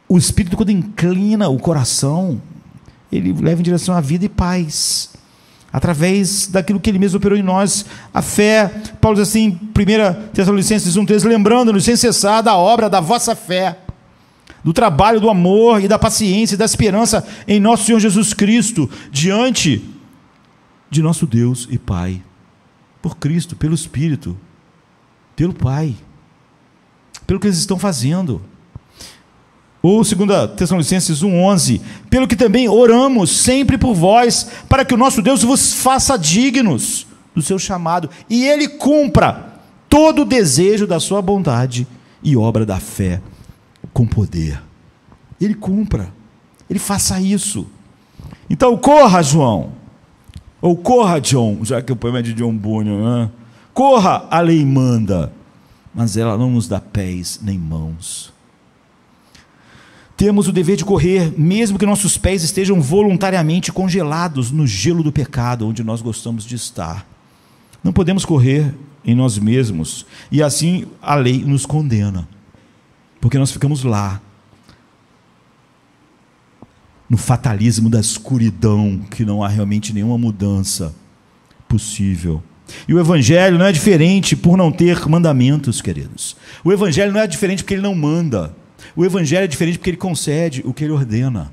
o espírito, quando inclina o coração, ele leva em direção à vida e paz através daquilo que ele mesmo operou em nós, a fé. Paulo diz assim, 1 Tessalonicenses 1,3, lembrando-nos sem cessar da obra da vossa fé, do trabalho, do amor e da paciência e da esperança em nosso Senhor Jesus Cristo, diante de nosso Deus e Pai, por Cristo, pelo Espírito, pelo Pai, pelo que eles estão fazendo. Ou 2 Tessalonicenses 1,11: Pelo que também oramos sempre por vós, para que o nosso Deus vos faça dignos do seu chamado e ele cumpra todo o desejo da sua bondade e obra da fé com poder. Ele cumpra, ele faça isso. Então corra, João, ou corra, John, já que o poema é de John Bunyan, né? corra, a lei manda, mas ela não nos dá pés nem mãos. Temos o dever de correr, mesmo que nossos pés estejam voluntariamente congelados no gelo do pecado, onde nós gostamos de estar. Não podemos correr em nós mesmos, e assim a lei nos condena, porque nós ficamos lá, no fatalismo da escuridão, que não há realmente nenhuma mudança possível. E o Evangelho não é diferente por não ter mandamentos, queridos. O Evangelho não é diferente porque ele não manda. O Evangelho é diferente porque ele concede o que ele ordena.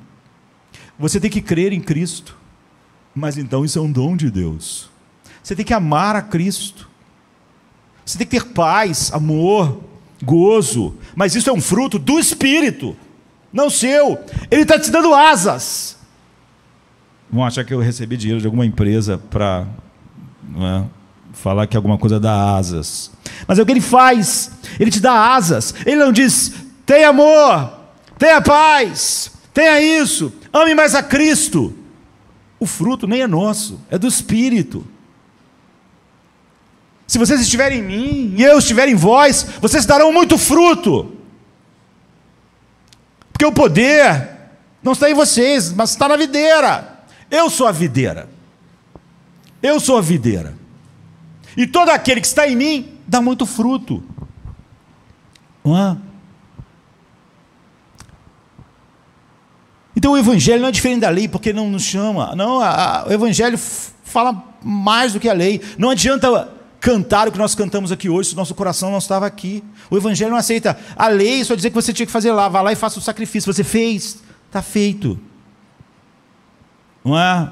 Você tem que crer em Cristo, mas então isso é um dom de Deus. Você tem que amar a Cristo. Você tem que ter paz, amor, gozo. Mas isso é um fruto do Espírito, não seu. Ele está te dando asas. Vão achar que eu recebi dinheiro de alguma empresa para é, né, falar que alguma coisa dá asas. Mas é o que ele faz. Ele te dá asas. Ele não diz, tenha amor, tenha paz, tenha isso, ame mais a Cristo. O fruto nem é nosso, é do Espírito. Se vocês estiverem em mim e eu estiver em vós, vocês darão muito fruto. Porque o poder não está em vocês, mas está na videira. Eu sou a videira. Eu sou a videira. E todo aquele que está em mim dá muito fruto. Não Então o evangelho não é diferente da lei, porque não nos chama. Não, a, a, o evangelho fala mais do que a lei. Não adianta cantar o que nós cantamos aqui hoje se o nosso coração não estava aqui. O evangelho não aceita a lei, é só dizer que você tinha que fazer lá, vá lá e faça o sacrifício. Você fez, está feito. Não é?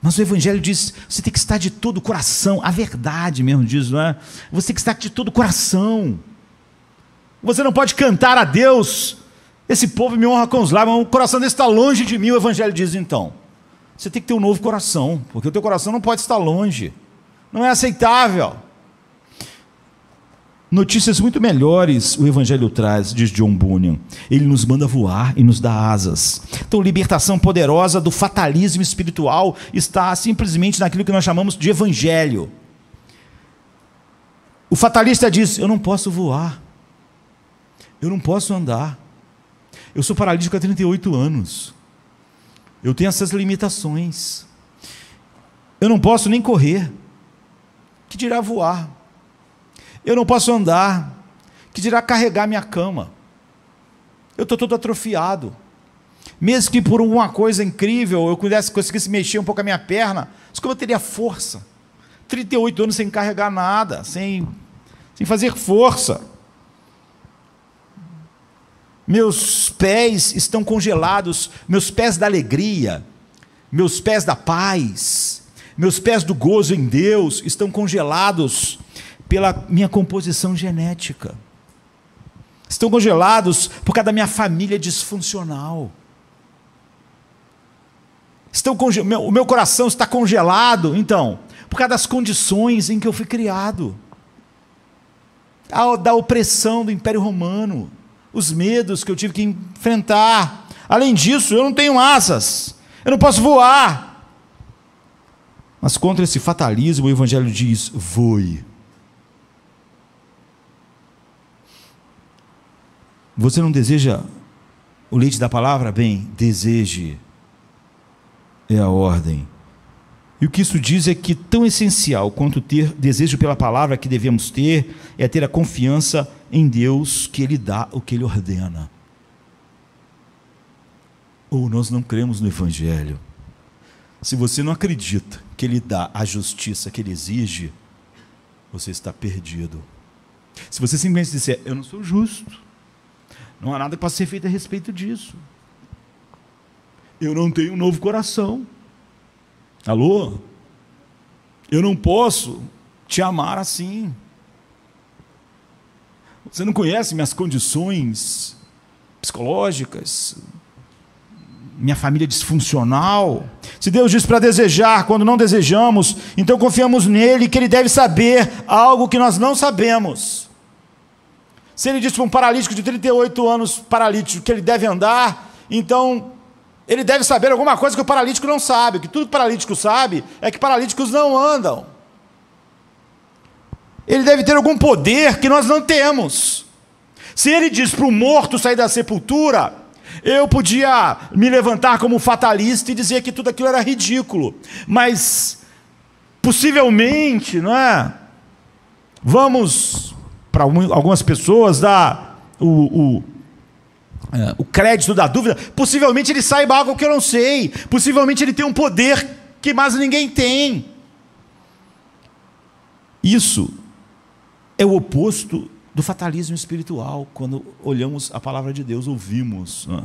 Mas o Evangelho diz: você tem que estar de todo o coração, a verdade mesmo diz, não é? Você tem que estar de todo o coração. Você não pode cantar a Deus esse povo me honra com os lábios, mas o coração desse está longe de mim, o Evangelho diz então. Você tem que ter um novo coração, porque o teu coração não pode estar longe. Não é aceitável. Notícias muito melhores o Evangelho traz, diz John Bunyan. Ele nos manda voar e nos dá asas. Então, libertação poderosa do fatalismo espiritual está simplesmente naquilo que nós chamamos de Evangelho. O fatalista diz: Eu não posso voar, eu não posso andar, eu sou paralítico há 38 anos. Eu tenho essas limitações. Eu não posso nem correr. Que dirá voar? Eu não posso andar. Que dirá carregar minha cama? Eu estou todo atrofiado. Mesmo que por alguma coisa incrível eu pudesse, conseguisse mexer um pouco a minha perna, como eu teria força? 38 anos sem carregar nada, sem, sem fazer força meus pés estão congelados, meus pés da alegria, meus pés da paz, meus pés do gozo em Deus estão congelados pela minha composição genética. Estão congelados por causa da minha família disfuncional. Estão conge... meu, o meu coração está congelado, então, por causa das condições em que eu fui criado. da opressão do Império Romano, os medos que eu tive que enfrentar. Além disso, eu não tenho asas, eu não posso voar. Mas contra esse fatalismo, o Evangelho diz: voe. Você não deseja o leite da palavra? Bem, deseje. É a ordem. E o que isso diz é que tão essencial quanto ter desejo pela palavra que devemos ter é ter a confiança em Deus que Ele dá o que Ele ordena. Ou nós não cremos no Evangelho. Se você não acredita que Ele dá a justiça que Ele exige, você está perdido. Se você simplesmente disser, eu não sou justo, não há nada que possa ser feito a respeito disso. Eu não tenho um novo coração. Alô? Eu não posso te amar assim. Você não conhece minhas condições psicológicas, minha família disfuncional. Se Deus diz para desejar quando não desejamos, então confiamos nele que ele deve saber algo que nós não sabemos. Se ele diz para um paralítico de 38 anos paralítico que ele deve andar, então ele deve saber alguma coisa que o paralítico não sabe, que tudo que o paralítico sabe é que paralíticos não andam ele deve ter algum poder que nós não temos. Se ele diz para o morto sair da sepultura, eu podia me levantar como fatalista e dizer que tudo aquilo era ridículo, mas possivelmente, não é? Vamos, para algumas pessoas, dar o, o, é, o crédito da dúvida. Possivelmente ele saiba algo que eu não sei, possivelmente ele tem um poder que mais ninguém tem. Isso é o oposto do fatalismo espiritual, quando olhamos a palavra de Deus, ouvimos. Né?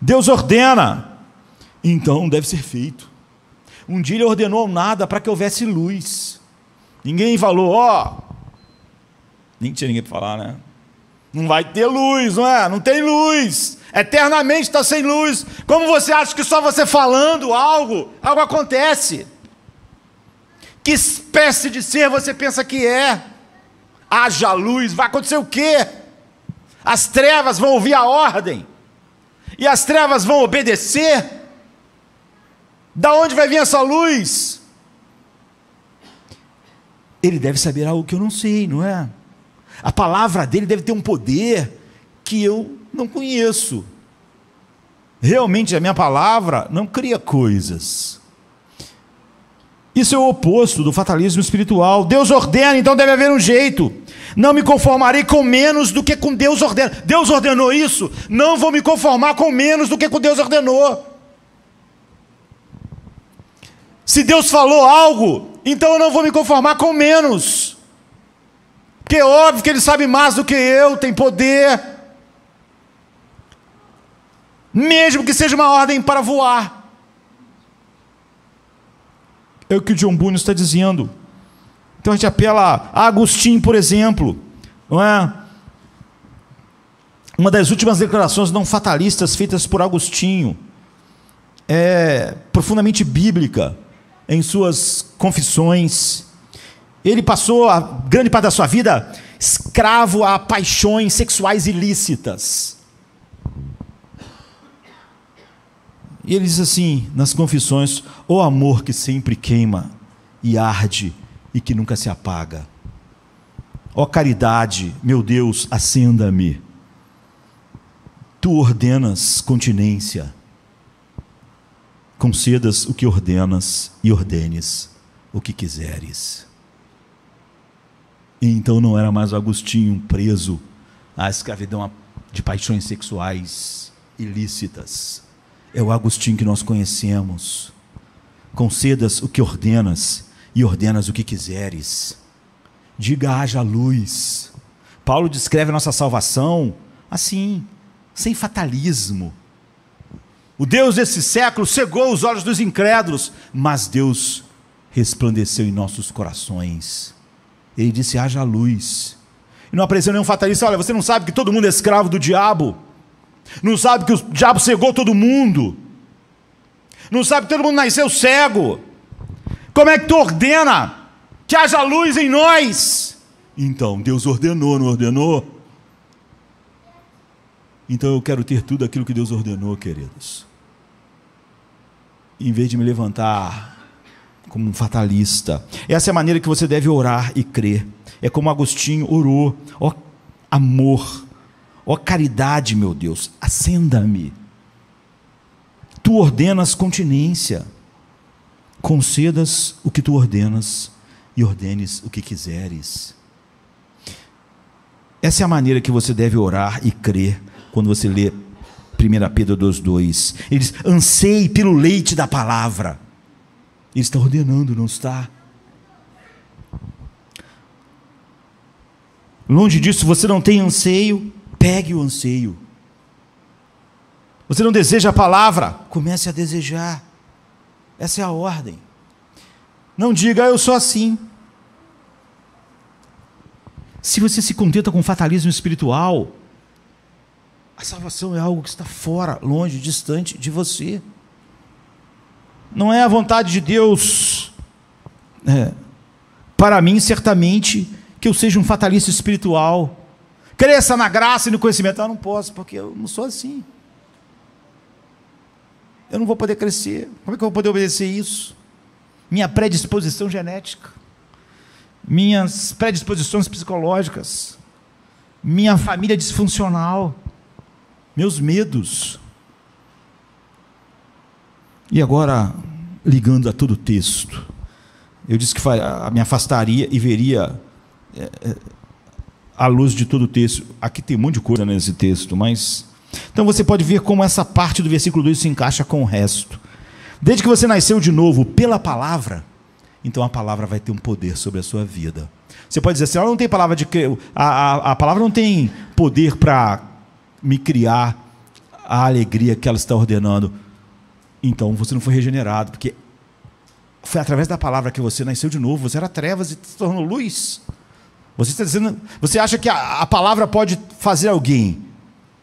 Deus ordena, então deve ser feito. Um dia ele ordenou nada para que houvesse luz. Ninguém falou, ó. Oh! Nem tinha ninguém para falar, né? Não vai ter luz, não é? Não tem luz. Eternamente está sem luz. Como você acha que só você falando algo, algo acontece? Que espécie de ser você pensa que é? haja luz, vai acontecer o quê? As trevas vão ouvir a ordem, e as trevas vão obedecer. Da onde vai vir essa luz? Ele deve saber algo que eu não sei, não é? A palavra dele deve ter um poder que eu não conheço. Realmente a minha palavra não cria coisas. Isso é o oposto do fatalismo espiritual. Deus ordena, então deve haver um jeito. Não me conformarei com menos do que com Deus ordena. Deus ordenou isso. Não vou me conformar com menos do que com Deus ordenou. Se Deus falou algo, então eu não vou me conformar com menos. Porque é óbvio que Ele sabe mais do que eu, tem poder. Mesmo que seja uma ordem para voar. É o que o John Bunyan está dizendo. Então a gente apela a Agostinho, por exemplo, não é? Uma das últimas declarações não fatalistas feitas por Agostinho é profundamente bíblica em suas confissões. Ele passou a grande parte da sua vida escravo a paixões sexuais ilícitas. E ele diz assim nas confissões: O amor que sempre queima e arde e que nunca se apaga. Ó caridade, meu Deus, acenda-me. Tu ordenas continência. Concedas o que ordenas e ordenes o que quiseres. E então não era mais Agostinho preso à escravidão de paixões sexuais ilícitas. É o Agostinho que nós conhecemos. Concedas o que ordenas e ordenas o que quiseres. Diga haja luz. Paulo descreve a nossa salvação assim, sem fatalismo. O Deus desse século cegou os olhos dos incrédulos, mas Deus resplandeceu em nossos corações. Ele disse: haja luz. E não apareceu nenhum fatalista. Olha, você não sabe que todo mundo é escravo do diabo. Não sabe que o diabo cegou todo mundo. Não sabe que todo mundo nasceu cego. Como é que tu ordena que haja luz em nós? Então, Deus ordenou, não ordenou? Então eu quero ter tudo aquilo que Deus ordenou, queridos. Em vez de me levantar como um fatalista. Essa é a maneira que você deve orar e crer. É como Agostinho orou: ó amor, ó caridade, meu Deus, acenda-me. Tu ordenas continência concedas o que tu ordenas e ordenes o que quiseres. Essa é a maneira que você deve orar e crer quando você lê 1 Pedro 2,2. Ele diz: anseie pelo leite da palavra. Ele está ordenando, não está? Longe disso, você não tem anseio, pegue o anseio. Você não deseja a palavra, comece a desejar. Essa é a ordem. Não diga, ah, eu sou assim. Se você se contenta com fatalismo espiritual, a salvação é algo que está fora, longe, distante de você. Não é a vontade de Deus é, para mim, certamente, que eu seja um fatalista espiritual. Cresça na graça e no conhecimento. Ah, não posso, porque eu não sou assim eu não vou poder crescer. Como é que eu vou poder obedecer isso? Minha predisposição genética, minhas predisposições psicológicas, minha família disfuncional, meus medos. E agora, ligando a todo o texto, eu disse que me afastaria e veria a é, é, à luz de todo o texto. Aqui tem um monte de coisa nesse texto, mas então você pode ver como essa parte do versículo 2 se encaixa com o resto. Desde que você nasceu de novo pela palavra, então a palavra vai ter um poder sobre a sua vida. Você pode dizer assim: ela ah, não tem palavra de a, a, a palavra não tem poder para me criar a alegria que ela está ordenando. Então você não foi regenerado, porque foi através da palavra que você nasceu de novo. Você era trevas e se tornou luz. Você está dizendo, você acha que a, a palavra pode fazer alguém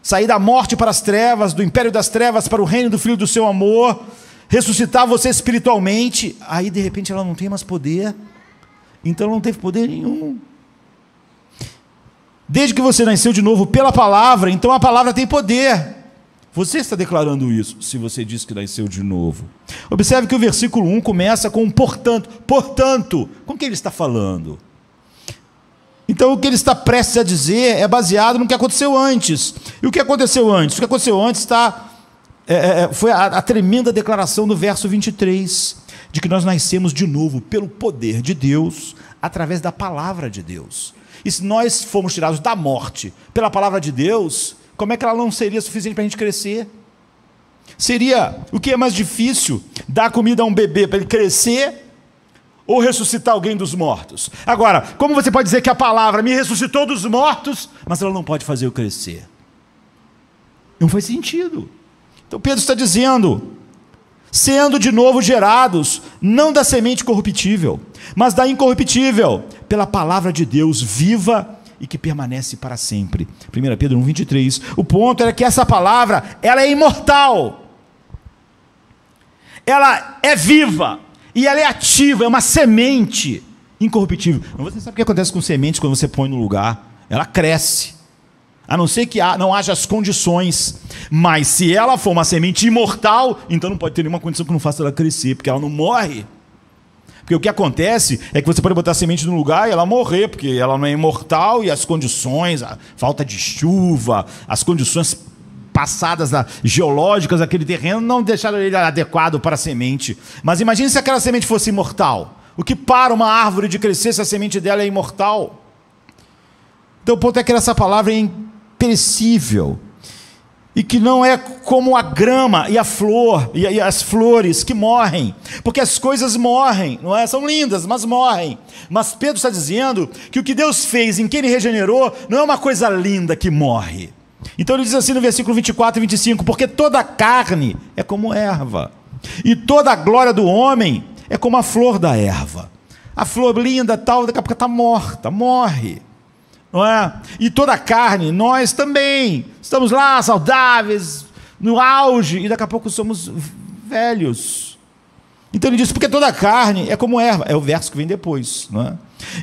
sair da morte para as trevas, do império das trevas para o reino do filho do seu amor, ressuscitar você espiritualmente. Aí de repente ela não tem mais poder. Então ela não teve poder nenhum. Desde que você nasceu de novo pela palavra, então a palavra tem poder. Você está declarando isso se você diz que nasceu de novo. Observe que o versículo 1 começa com um portanto. Portanto, com que ele está falando? Então, o que ele está prestes a dizer é baseado no que aconteceu antes. E o que aconteceu antes? O que aconteceu antes está. É, é, é foi a, a tremenda declaração do verso 23, de que nós nascemos de novo pelo poder de Deus, através da palavra de Deus. E se nós formos tirados da morte pela palavra de Deus, como é que ela não seria suficiente para a gente crescer? Seria o que é mais difícil? Dar comida a um bebê para ele crescer ou ressuscitar alguém dos mortos. Agora, como você pode dizer que a palavra me ressuscitou dos mortos, mas ela não pode fazer eu crescer? Não faz sentido. Então Pedro está dizendo: sendo de novo gerados, não da semente corruptível, mas da incorruptível, pela palavra de Deus viva e que permanece para sempre. 1 Pedro 1,23. O ponto era que essa palavra, ela é imortal. Ela é viva. E ela é ativa, é uma semente incorruptível. Você sabe o que acontece com sementes quando você põe no lugar? Ela cresce. A não ser que não haja as condições. Mas se ela for uma semente imortal, então não pode ter nenhuma condição que não faça ela crescer, porque ela não morre. Porque o que acontece é que você pode botar a semente no lugar e ela morrer, porque ela não é imortal e as condições, a falta de chuva, as condições passadas da, ah, geológicas daquele terreno não deixaram ele adequado para a semente. Mas imagine se aquela semente fosse imortal. O que para uma árvore de crescer se a semente dela é imortal? Então o ponto é que essa palavra é imperecível. E que não é como a grama e a flor e, e as flores que morrem, porque as coisas morrem, não é? São lindas, mas morrem. Mas Pedro está dizendo que o que Deus fez, em quem ele regenerou, não é uma coisa linda que morre então ele diz assim no versículo 24 e 25: Porque toda carne é como erva, e toda a glória do homem é como a flor da erva. A flor linda, tal, daqui a pouco está morta, morre. Não é? E toda a carne, nós também, estamos lá saudáveis, no auge, e daqui a pouco somos velhos. Então ele diz: porque toda a carne é como erva, é o verso que vem depois, não é?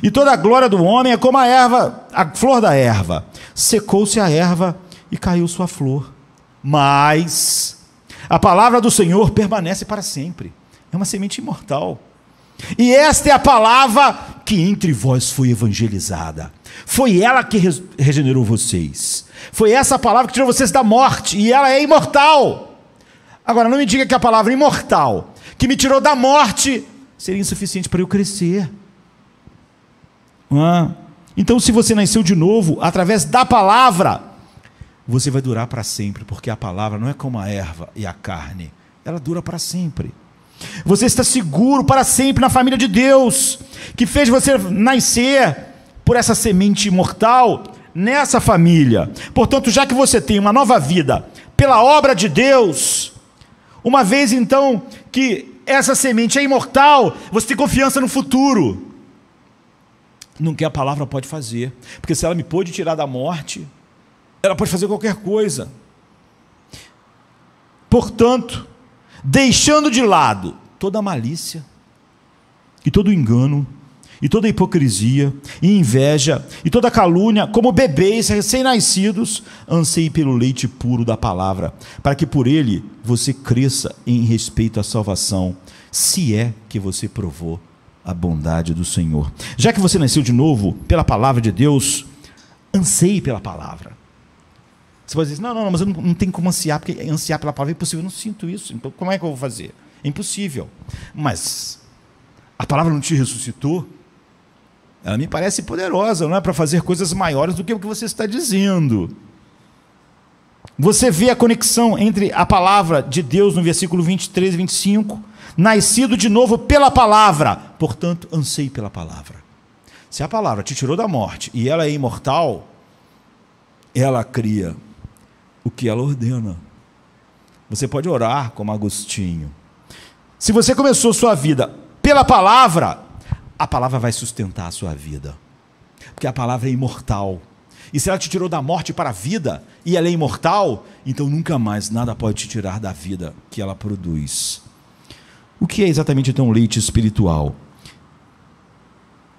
E toda a glória do homem é como a erva, a flor da erva. Secou-se a erva, e caiu sua flor. Mas a palavra do Senhor permanece para sempre. É uma semente imortal. E esta é a palavra que entre vós foi evangelizada. Foi ela que regenerou vocês. Foi essa palavra que tirou vocês da morte. E ela é imortal. Agora, não me diga que a palavra imortal, que me tirou da morte, seria insuficiente para eu crescer. Ah, então, se você nasceu de novo, através da palavra, você vai durar para sempre, porque a palavra não é como a erva e a carne, ela dura para sempre. Você está seguro para sempre na família de Deus, que fez você nascer por essa semente imortal nessa família. Portanto, já que você tem uma nova vida pela obra de Deus, uma vez então que essa semente é imortal, você tem confiança no futuro. no que a palavra pode fazer, porque se ela me pôde tirar da morte, ela pode fazer qualquer coisa. Portanto, deixando de lado toda malícia, e todo engano, e toda hipocrisia, e inveja, e toda calúnia, como bebês recém-nascidos, anseie pelo leite puro da palavra, para que por ele você cresça em respeito à salvação, se é que você provou a bondade do Senhor. Já que você nasceu de novo pela palavra de Deus, anseie pela palavra. Você pode dizer, não, não, não mas eu não, não tenho como ansiar, porque ansiar pela palavra é impossível. Eu não sinto isso. Então, como é que eu vou fazer? É impossível. Mas a palavra não te ressuscitou? Ela me parece poderosa, não é? Para fazer coisas maiores do que o que você está dizendo. Você vê a conexão entre a palavra de Deus no versículo 23 e 25, nascido de novo pela palavra, portanto, anseie pela palavra. Se a palavra te tirou da morte e ela é imortal, ela cria o que ela ordena. Você pode orar como Agostinho. Se você começou sua vida pela palavra, a palavra vai sustentar a sua vida. Porque a palavra é imortal. E se ela te tirou da morte para a vida, e ela é imortal, então nunca mais nada pode te tirar da vida que ela produz. O que é exatamente então leite espiritual?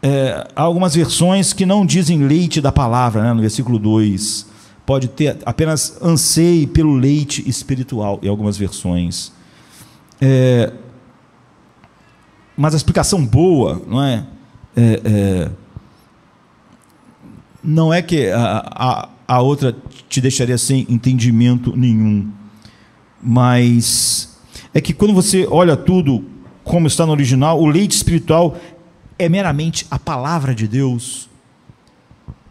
É, há algumas versões que não dizem leite da palavra, né? no versículo 2 pode ter apenas anseie pelo leite espiritual, em algumas versões. É, mas a explicação boa, não é? é, é não é que a, a, a, outra te deixaria sem entendimento nenhum, mas é que quando você olha tudo como está no original, o leite espiritual é meramente a palavra de Deus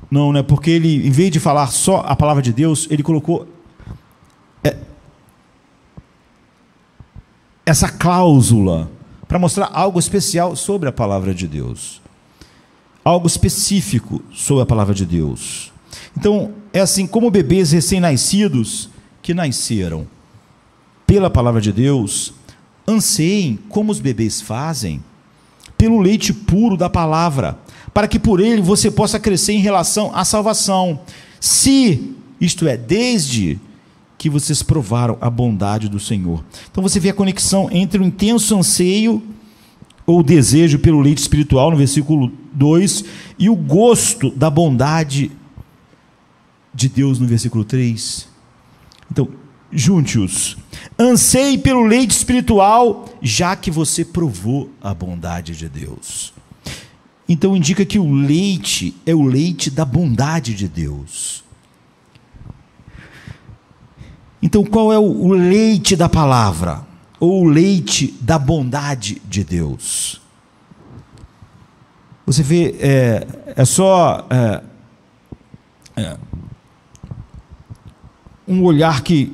não, né? Porque ele, em vez de falar só a palavra de Deus, ele colocou é, essa cláusula para mostrar algo especial sobre a palavra de Deus. Algo específico sobre a palavra de Deus. Então, é assim como bebês recém-nascidos que nasceram pela palavra de Deus, anseiem, como os bebês fazem, pelo leite puro da palavra para que por ele você possa crescer em relação à salvação. Se, isto é, desde que vocês provaram a bondade do Senhor. Então você vê a conexão entre o intenso anseio ou desejo pelo leite espiritual, no versículo 2, e o gosto da bondade de Deus, no versículo 3. Então, junte-os. Anseie pelo leite espiritual, já que você provou a bondade de Deus. Então indica que o leite é o leite da bondade de Deus. Então qual é o leite da palavra? Ou o leite da bondade de Deus? Você vê, é, é só é, é, um olhar que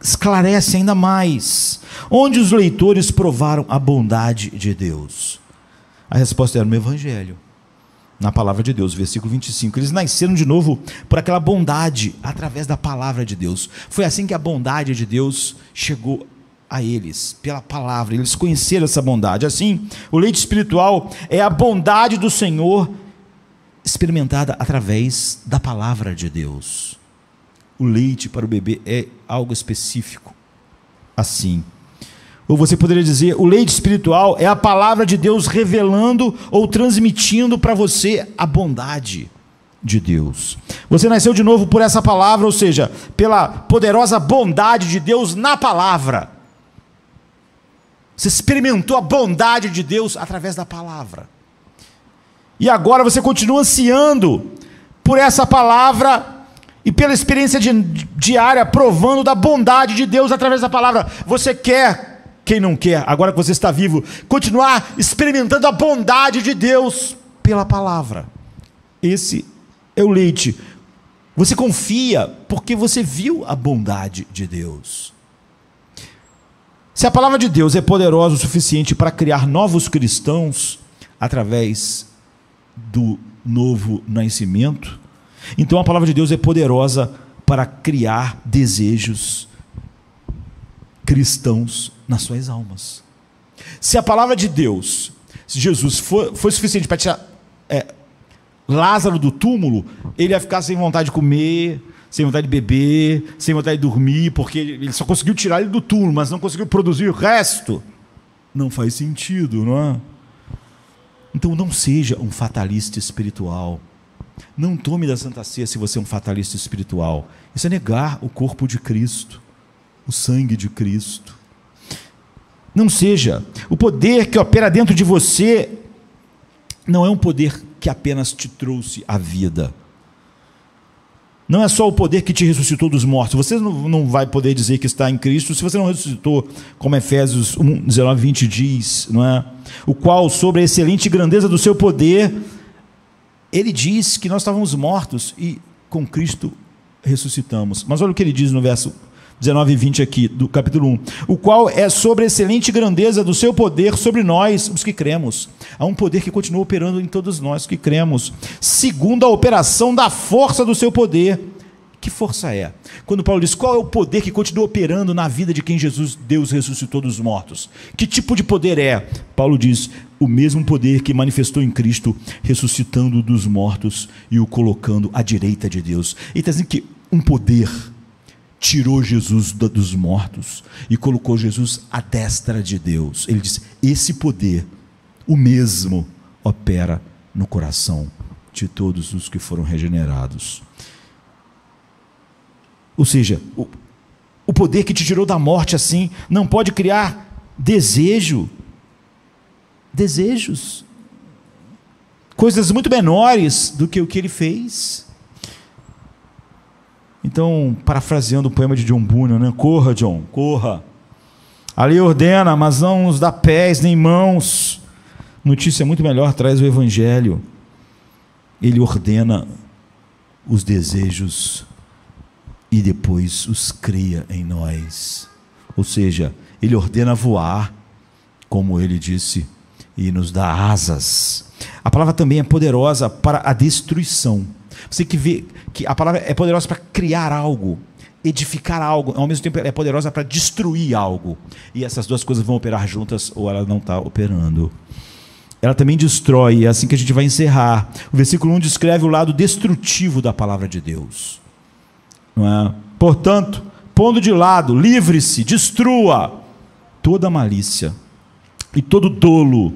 esclarece ainda mais onde os leitores provaram a bondade de Deus. A resposta era no Evangelho, na palavra de Deus, versículo 25. Eles nasceram de novo por aquela bondade, através da palavra de Deus. Foi assim que a bondade de Deus chegou a eles, pela palavra. Eles conheceram essa bondade. Assim, o leite espiritual é a bondade do Senhor experimentada através da palavra de Deus. O leite para o bebê é algo específico. Assim, ou você poderia dizer, o leite espiritual é a palavra de Deus revelando ou transmitindo para você a bondade de Deus. Você nasceu de novo por essa palavra, ou seja, pela poderosa bondade de Deus na palavra. Você experimentou a bondade de Deus através da palavra. E agora você continua ansiando por essa palavra e pela experiência diária provando da bondade de Deus através da palavra. Você quer quem não quer, agora que você está vivo, continuar experimentando a bondade de Deus pela palavra? Esse é o leite. Você confia porque você viu a bondade de Deus. Se a palavra de Deus é poderosa o suficiente para criar novos cristãos através do novo nascimento, então a palavra de Deus é poderosa para criar desejos cristãos nas suas almas. Se a palavra de Deus, se Jesus foi suficiente para tirar é, Lázaro do túmulo, ele ia ficar sem vontade de comer, sem vontade de beber, sem vontade de dormir, porque ele só conseguiu tirar ele do túmulo, mas não conseguiu produzir o resto. Não faz sentido, não é? Então não seja um fatalista espiritual. Não tome da Santa Ceia se você é um fatalista espiritual. Isso é negar o corpo de Cristo, o sangue de Cristo. Não seja. O poder que opera dentro de você não é um poder que apenas te trouxe a vida. Não é só o poder que te ressuscitou dos mortos. Você não, não vai poder dizer que está em Cristo se você não ressuscitou, como Efésios 1, 19, 20 diz, não é? O qual, sobre a excelente grandeza do seu poder, ele diz que nós estávamos mortos e com Cristo ressuscitamos. Mas olha o que ele diz no verso 19 e 20 aqui, do capítulo 1. O qual é sobre a excelente grandeza do seu poder sobre nós, os que cremos. Há um poder que continua operando em todos nós, os que cremos, segundo a operação da força do seu poder. Que força é? Quando Paulo diz qual é o poder que continua operando na vida de quem Jesus, Deus ressuscitou dos mortos? Que tipo de poder é? Paulo diz o mesmo poder que manifestou em Cristo, ressuscitando dos mortos e o colocando à direita de Deus. Ele está dizendo que um poder tirou Jesus dos mortos e colocou Jesus à destra de Deus. Ele diz: esse poder, o mesmo, opera no coração de todos os que foram regenerados. Ou seja, o, o poder que te tirou da morte assim não pode criar desejo, desejos, coisas muito menores do que o que ele fez. Então, parafraseando o poema de John Bunyan, né? Corra, John, corra. Ali ordena, mas não nos dá pés nem mãos. Notícia muito melhor traz o Evangelho. Ele ordena os desejos e depois os cria em nós. Ou seja, ele ordena voar, como ele disse, e nos dá asas. A palavra também é poderosa para a destruição. Você que vê que a palavra é poderosa para criar algo, edificar algo, ao mesmo tempo é poderosa para destruir algo. E essas duas coisas vão operar juntas ou ela não está operando. Ela também destrói, é assim que a gente vai encerrar. O versículo 1 descreve o lado destrutivo da palavra de Deus. É? Portanto, pondo de lado, livre-se, destrua toda malícia, e todo dolo,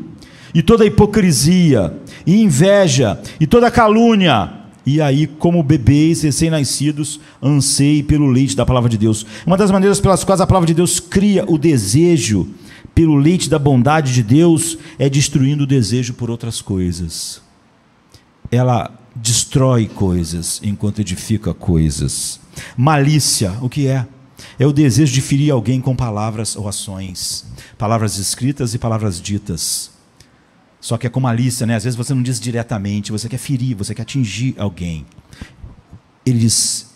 e toda hipocrisia, e inveja, e toda calúnia e aí, como bebês recém-nascidos, anseie pelo leite da palavra de Deus. Uma das maneiras pelas quais a palavra de Deus cria o desejo pelo leite da bondade de Deus é destruindo o desejo por outras coisas. Ela destrói coisas enquanto edifica coisas. Malícia, o que é? É o desejo de ferir alguém com palavras ou ações, palavras escritas e palavras ditas. Só que é com malícia, né? Às vezes você não diz diretamente, você quer ferir, você quer atingir alguém. Ele diz,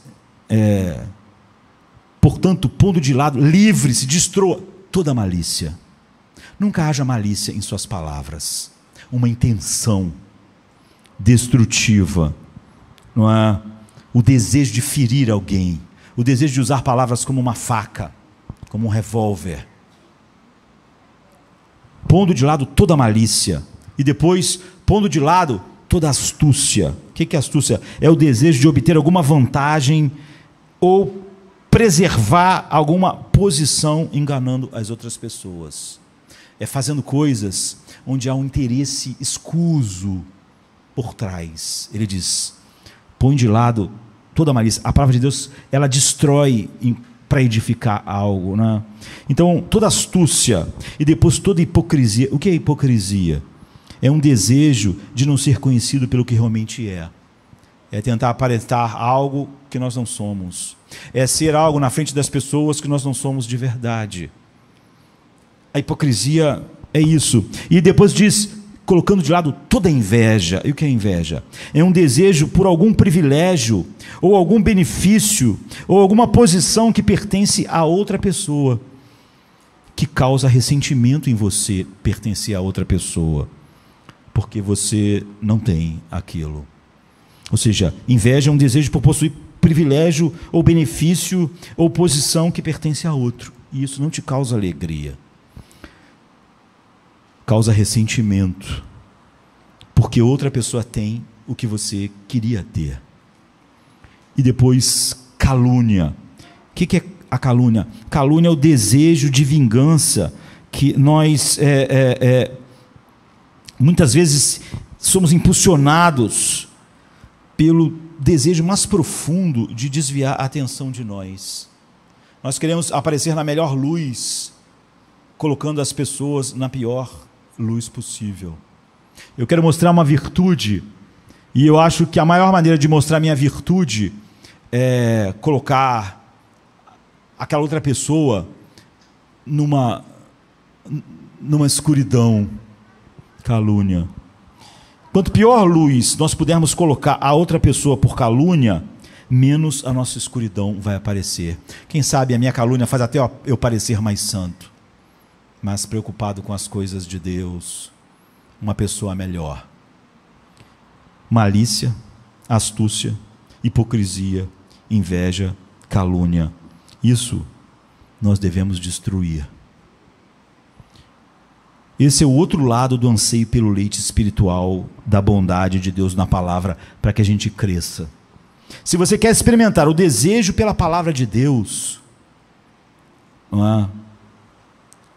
é, portanto, pondo de lado, livre-se, destroa toda malícia. Nunca haja malícia em suas palavras, uma intenção destrutiva, não é? O desejo de ferir alguém, o desejo de usar palavras como uma faca, como um revólver. Pondo de lado toda malícia, e depois pondo de lado toda astúcia. O que é astúcia? É o desejo de obter alguma vantagem ou preservar alguma posição enganando as outras pessoas. É fazendo coisas onde há um interesse escuso por trás. Ele diz: põe de lado toda a malícia. A palavra de Deus, ela destrói para edificar algo, né? Então, toda astúcia e depois toda hipocrisia. O que é hipocrisia? é um desejo de não ser conhecido pelo que realmente é. É tentar aparentar algo que nós não somos. É ser algo na frente das pessoas que nós não somos de verdade. A hipocrisia é isso. E depois diz, colocando de lado toda inveja. E o que é inveja? É um desejo por algum privilégio, ou algum benefício, ou alguma posição que pertence a outra pessoa, que causa ressentimento em você pertencer a outra pessoa porque você não tem aquilo. Ou seja, inveja é um desejo por possuir privilégio ou benefício ou posição que pertence a outro. E isso não te causa alegria. Causa ressentimento. Porque outra pessoa tem o que você queria ter. E depois, calúnia. O que, é a calúnia? Calúnia é o desejo de vingança que nós é, é, é, Muitas vezes somos impulsionados pelo desejo mais profundo de desviar a atenção de nós. Nós queremos aparecer na melhor luz, colocando as pessoas na pior luz possível. Eu quero mostrar uma virtude, e eu acho que a maior maneira de mostrar minha virtude é colocar aquela outra pessoa numa numa escuridão Calúnia. Quanto pior luz nós pudermos colocar a outra pessoa por calúnia, menos a nossa escuridão vai aparecer. Quem sabe a minha calúnia faz até eu parecer mais santo, mais preocupado com as coisas de Deus, uma pessoa melhor. Malícia, astúcia, hipocrisia, inveja, calúnia. Isso nós devemos destruir. Esse é o outro lado do anseio pelo leite espiritual, da bondade de Deus na palavra, para que a gente cresça. Se você quer experimentar o desejo pela palavra de Deus, é?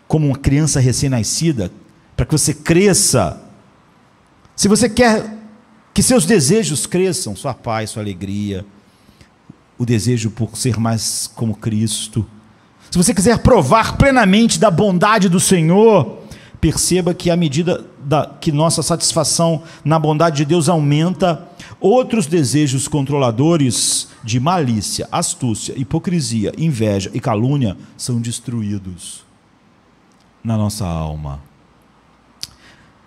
como uma criança recém-nascida, para que você cresça, se você quer que seus desejos cresçam, sua paz, sua alegria, o desejo por ser mais como Cristo, se você quiser provar plenamente da bondade do Senhor, perceba que à medida da, que nossa satisfação na bondade de Deus aumenta, outros desejos controladores de malícia, astúcia, hipocrisia, inveja e calúnia são destruídos na nossa alma.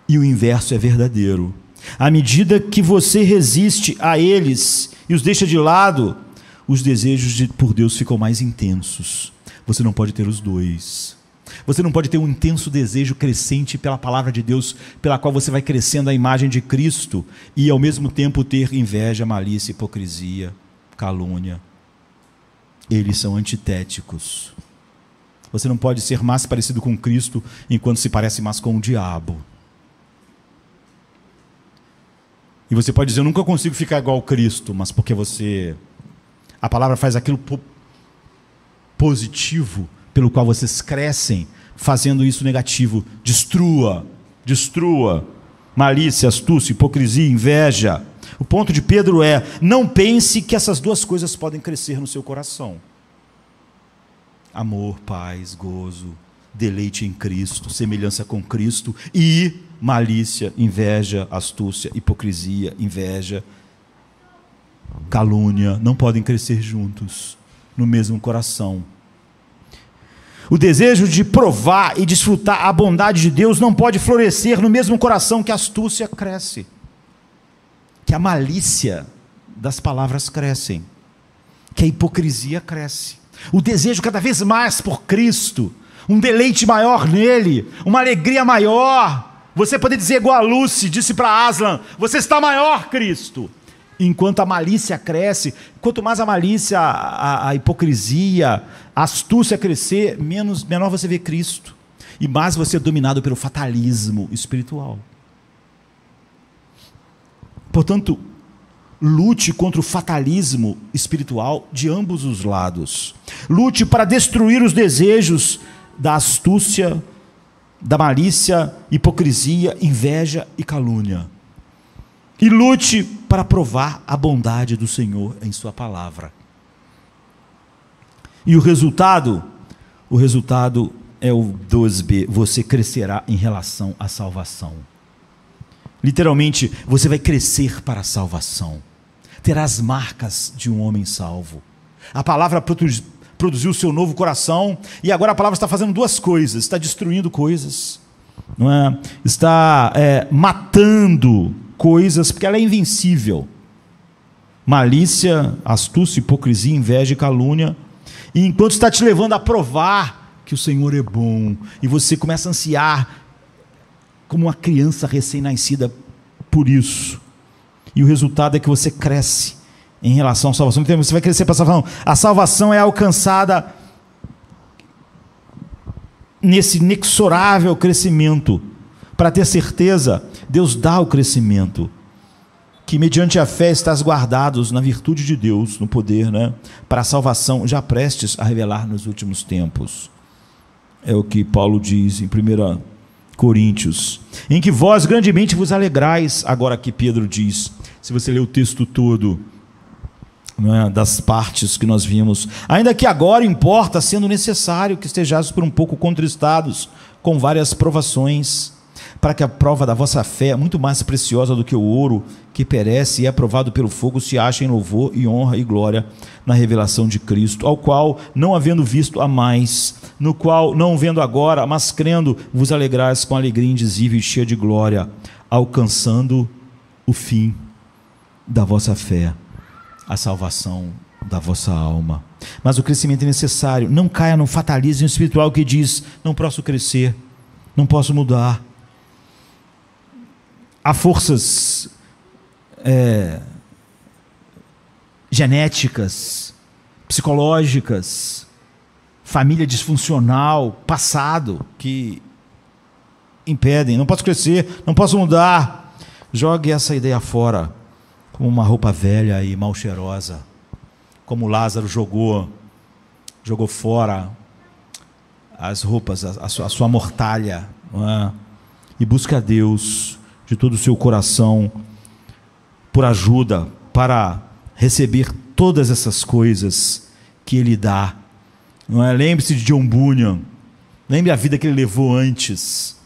E o inverso é verdadeiro. À medida que você resiste a eles e os deixa de lado, os desejos de, por Deus ficam mais intensos. Você não pode ter os dois. Você não pode ter um intenso desejo crescente pela palavra de Deus, pela qual você vai crescendo a imagem de Cristo, e ao mesmo tempo ter inveja, malícia, hipocrisia, calúnia. Eles são antitéticos. Você não pode ser mais parecido com Cristo enquanto se parece mais com o diabo. E você pode dizer, eu nunca consigo ficar igual ao Cristo, mas porque você. A palavra faz aquilo positivo pelo qual vocês crescem, fazendo isso negativo. Destrua, destrua. Malícia, astúcia, hipocrisia, inveja. O ponto de Pedro é: não pense que essas duas coisas podem crescer no seu coração. Amor, paz, gozo, deleite em Cristo, semelhança com Cristo e malícia, inveja, astúcia, hipocrisia, inveja, calúnia, não podem crescer juntos no mesmo coração. O desejo de provar e desfrutar a bondade de Deus não pode florescer no mesmo coração que a astúcia cresce, que a malícia das palavras crescem, que a hipocrisia cresce. O desejo cada vez mais por Cristo, um deleite maior nele, uma alegria maior. Você poder dizer igual a Lucy disse para Aslan: Você está maior, Cristo enquanto a malícia cresce. Quanto mais a malícia, a, a hipocrisia, a astúcia crescer, menos, menor você vê Cristo. E mais você é dominado pelo fatalismo espiritual. Portanto, lute contra o fatalismo espiritual de ambos os lados. Lute para destruir os desejos da astúcia, da malícia, hipocrisia, inveja e calúnia e lute para provar a bondade do Senhor em Sua palavra. E o resultado? O resultado é o 12b: você crescerá em relação à salvação. Literalmente, você vai crescer para a salvação. Terás marcas de um homem salvo. A palavra produziu o seu novo coração, e agora a palavra está fazendo duas coisas: está destruindo coisas, não é? está é, matando coisas, porque ela é invencível. Malícia, astúcia, hipocrisia, inveja e calúnia. E enquanto está te levando a provar que o Senhor é bom, e você começa a ansiar como uma criança recém-nascida por isso. E o resultado é que você cresce em relação à salvação. Então, você vai crescer para a salvação. A salvação é alcançada nesse inexorável crescimento, para ter certeza Deus dá o crescimento. Que mediante a fé estás guardados na virtude de Deus, no poder, né? Para a salvação, já prestes a revelar nos últimos tempos. É o que Paulo diz em 1 Coríntios. Em que vós grandemente vos alegrais, agora que Pedro diz. Se você ler o texto todo, é, das partes que nós vimos. Ainda que agora importa, sendo necessário, que estejais por um pouco contristados com várias provações, para que a prova da vossa fé, é muito mais preciosa do que o ouro que perece e é aprovado pelo fogo, se ache em louvor e honra e glória na revelação de Cristo, ao qual, não havendo visto a mais, no qual, não vendo agora, mas crendo, vos alegrais com alegria indizível e cheia de glória, alcançando o fim da vossa fé, a salvação da vossa alma. Mas o crescimento é necessário, não caia no fatalismo espiritual que diz: não posso crescer, não posso mudar há forças é, genéticas, psicológicas, família disfuncional, passado que impedem. Não posso crescer, não posso mudar. Jogue essa ideia fora como uma roupa velha e mal cheirosa, como Lázaro jogou, jogou fora as roupas, a, a sua, a sua mortalha, é? e busca a Deus de todo o seu coração por ajuda para receber todas essas coisas que Ele dá. Não é? Lembre-se de John Bunyan. Lembre a vida que ele levou antes.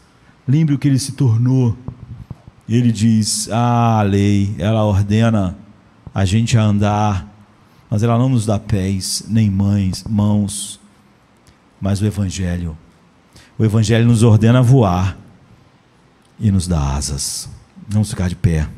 Lembre o que ele se tornou. ele diz: ah, a lei, ela ordena a gente a andar, mas ela não nos dá pés nem mães, mãos. Mas o Evangelho, o Evangelho nos ordena a voar e nos dá asas. Vamos ficar de pé.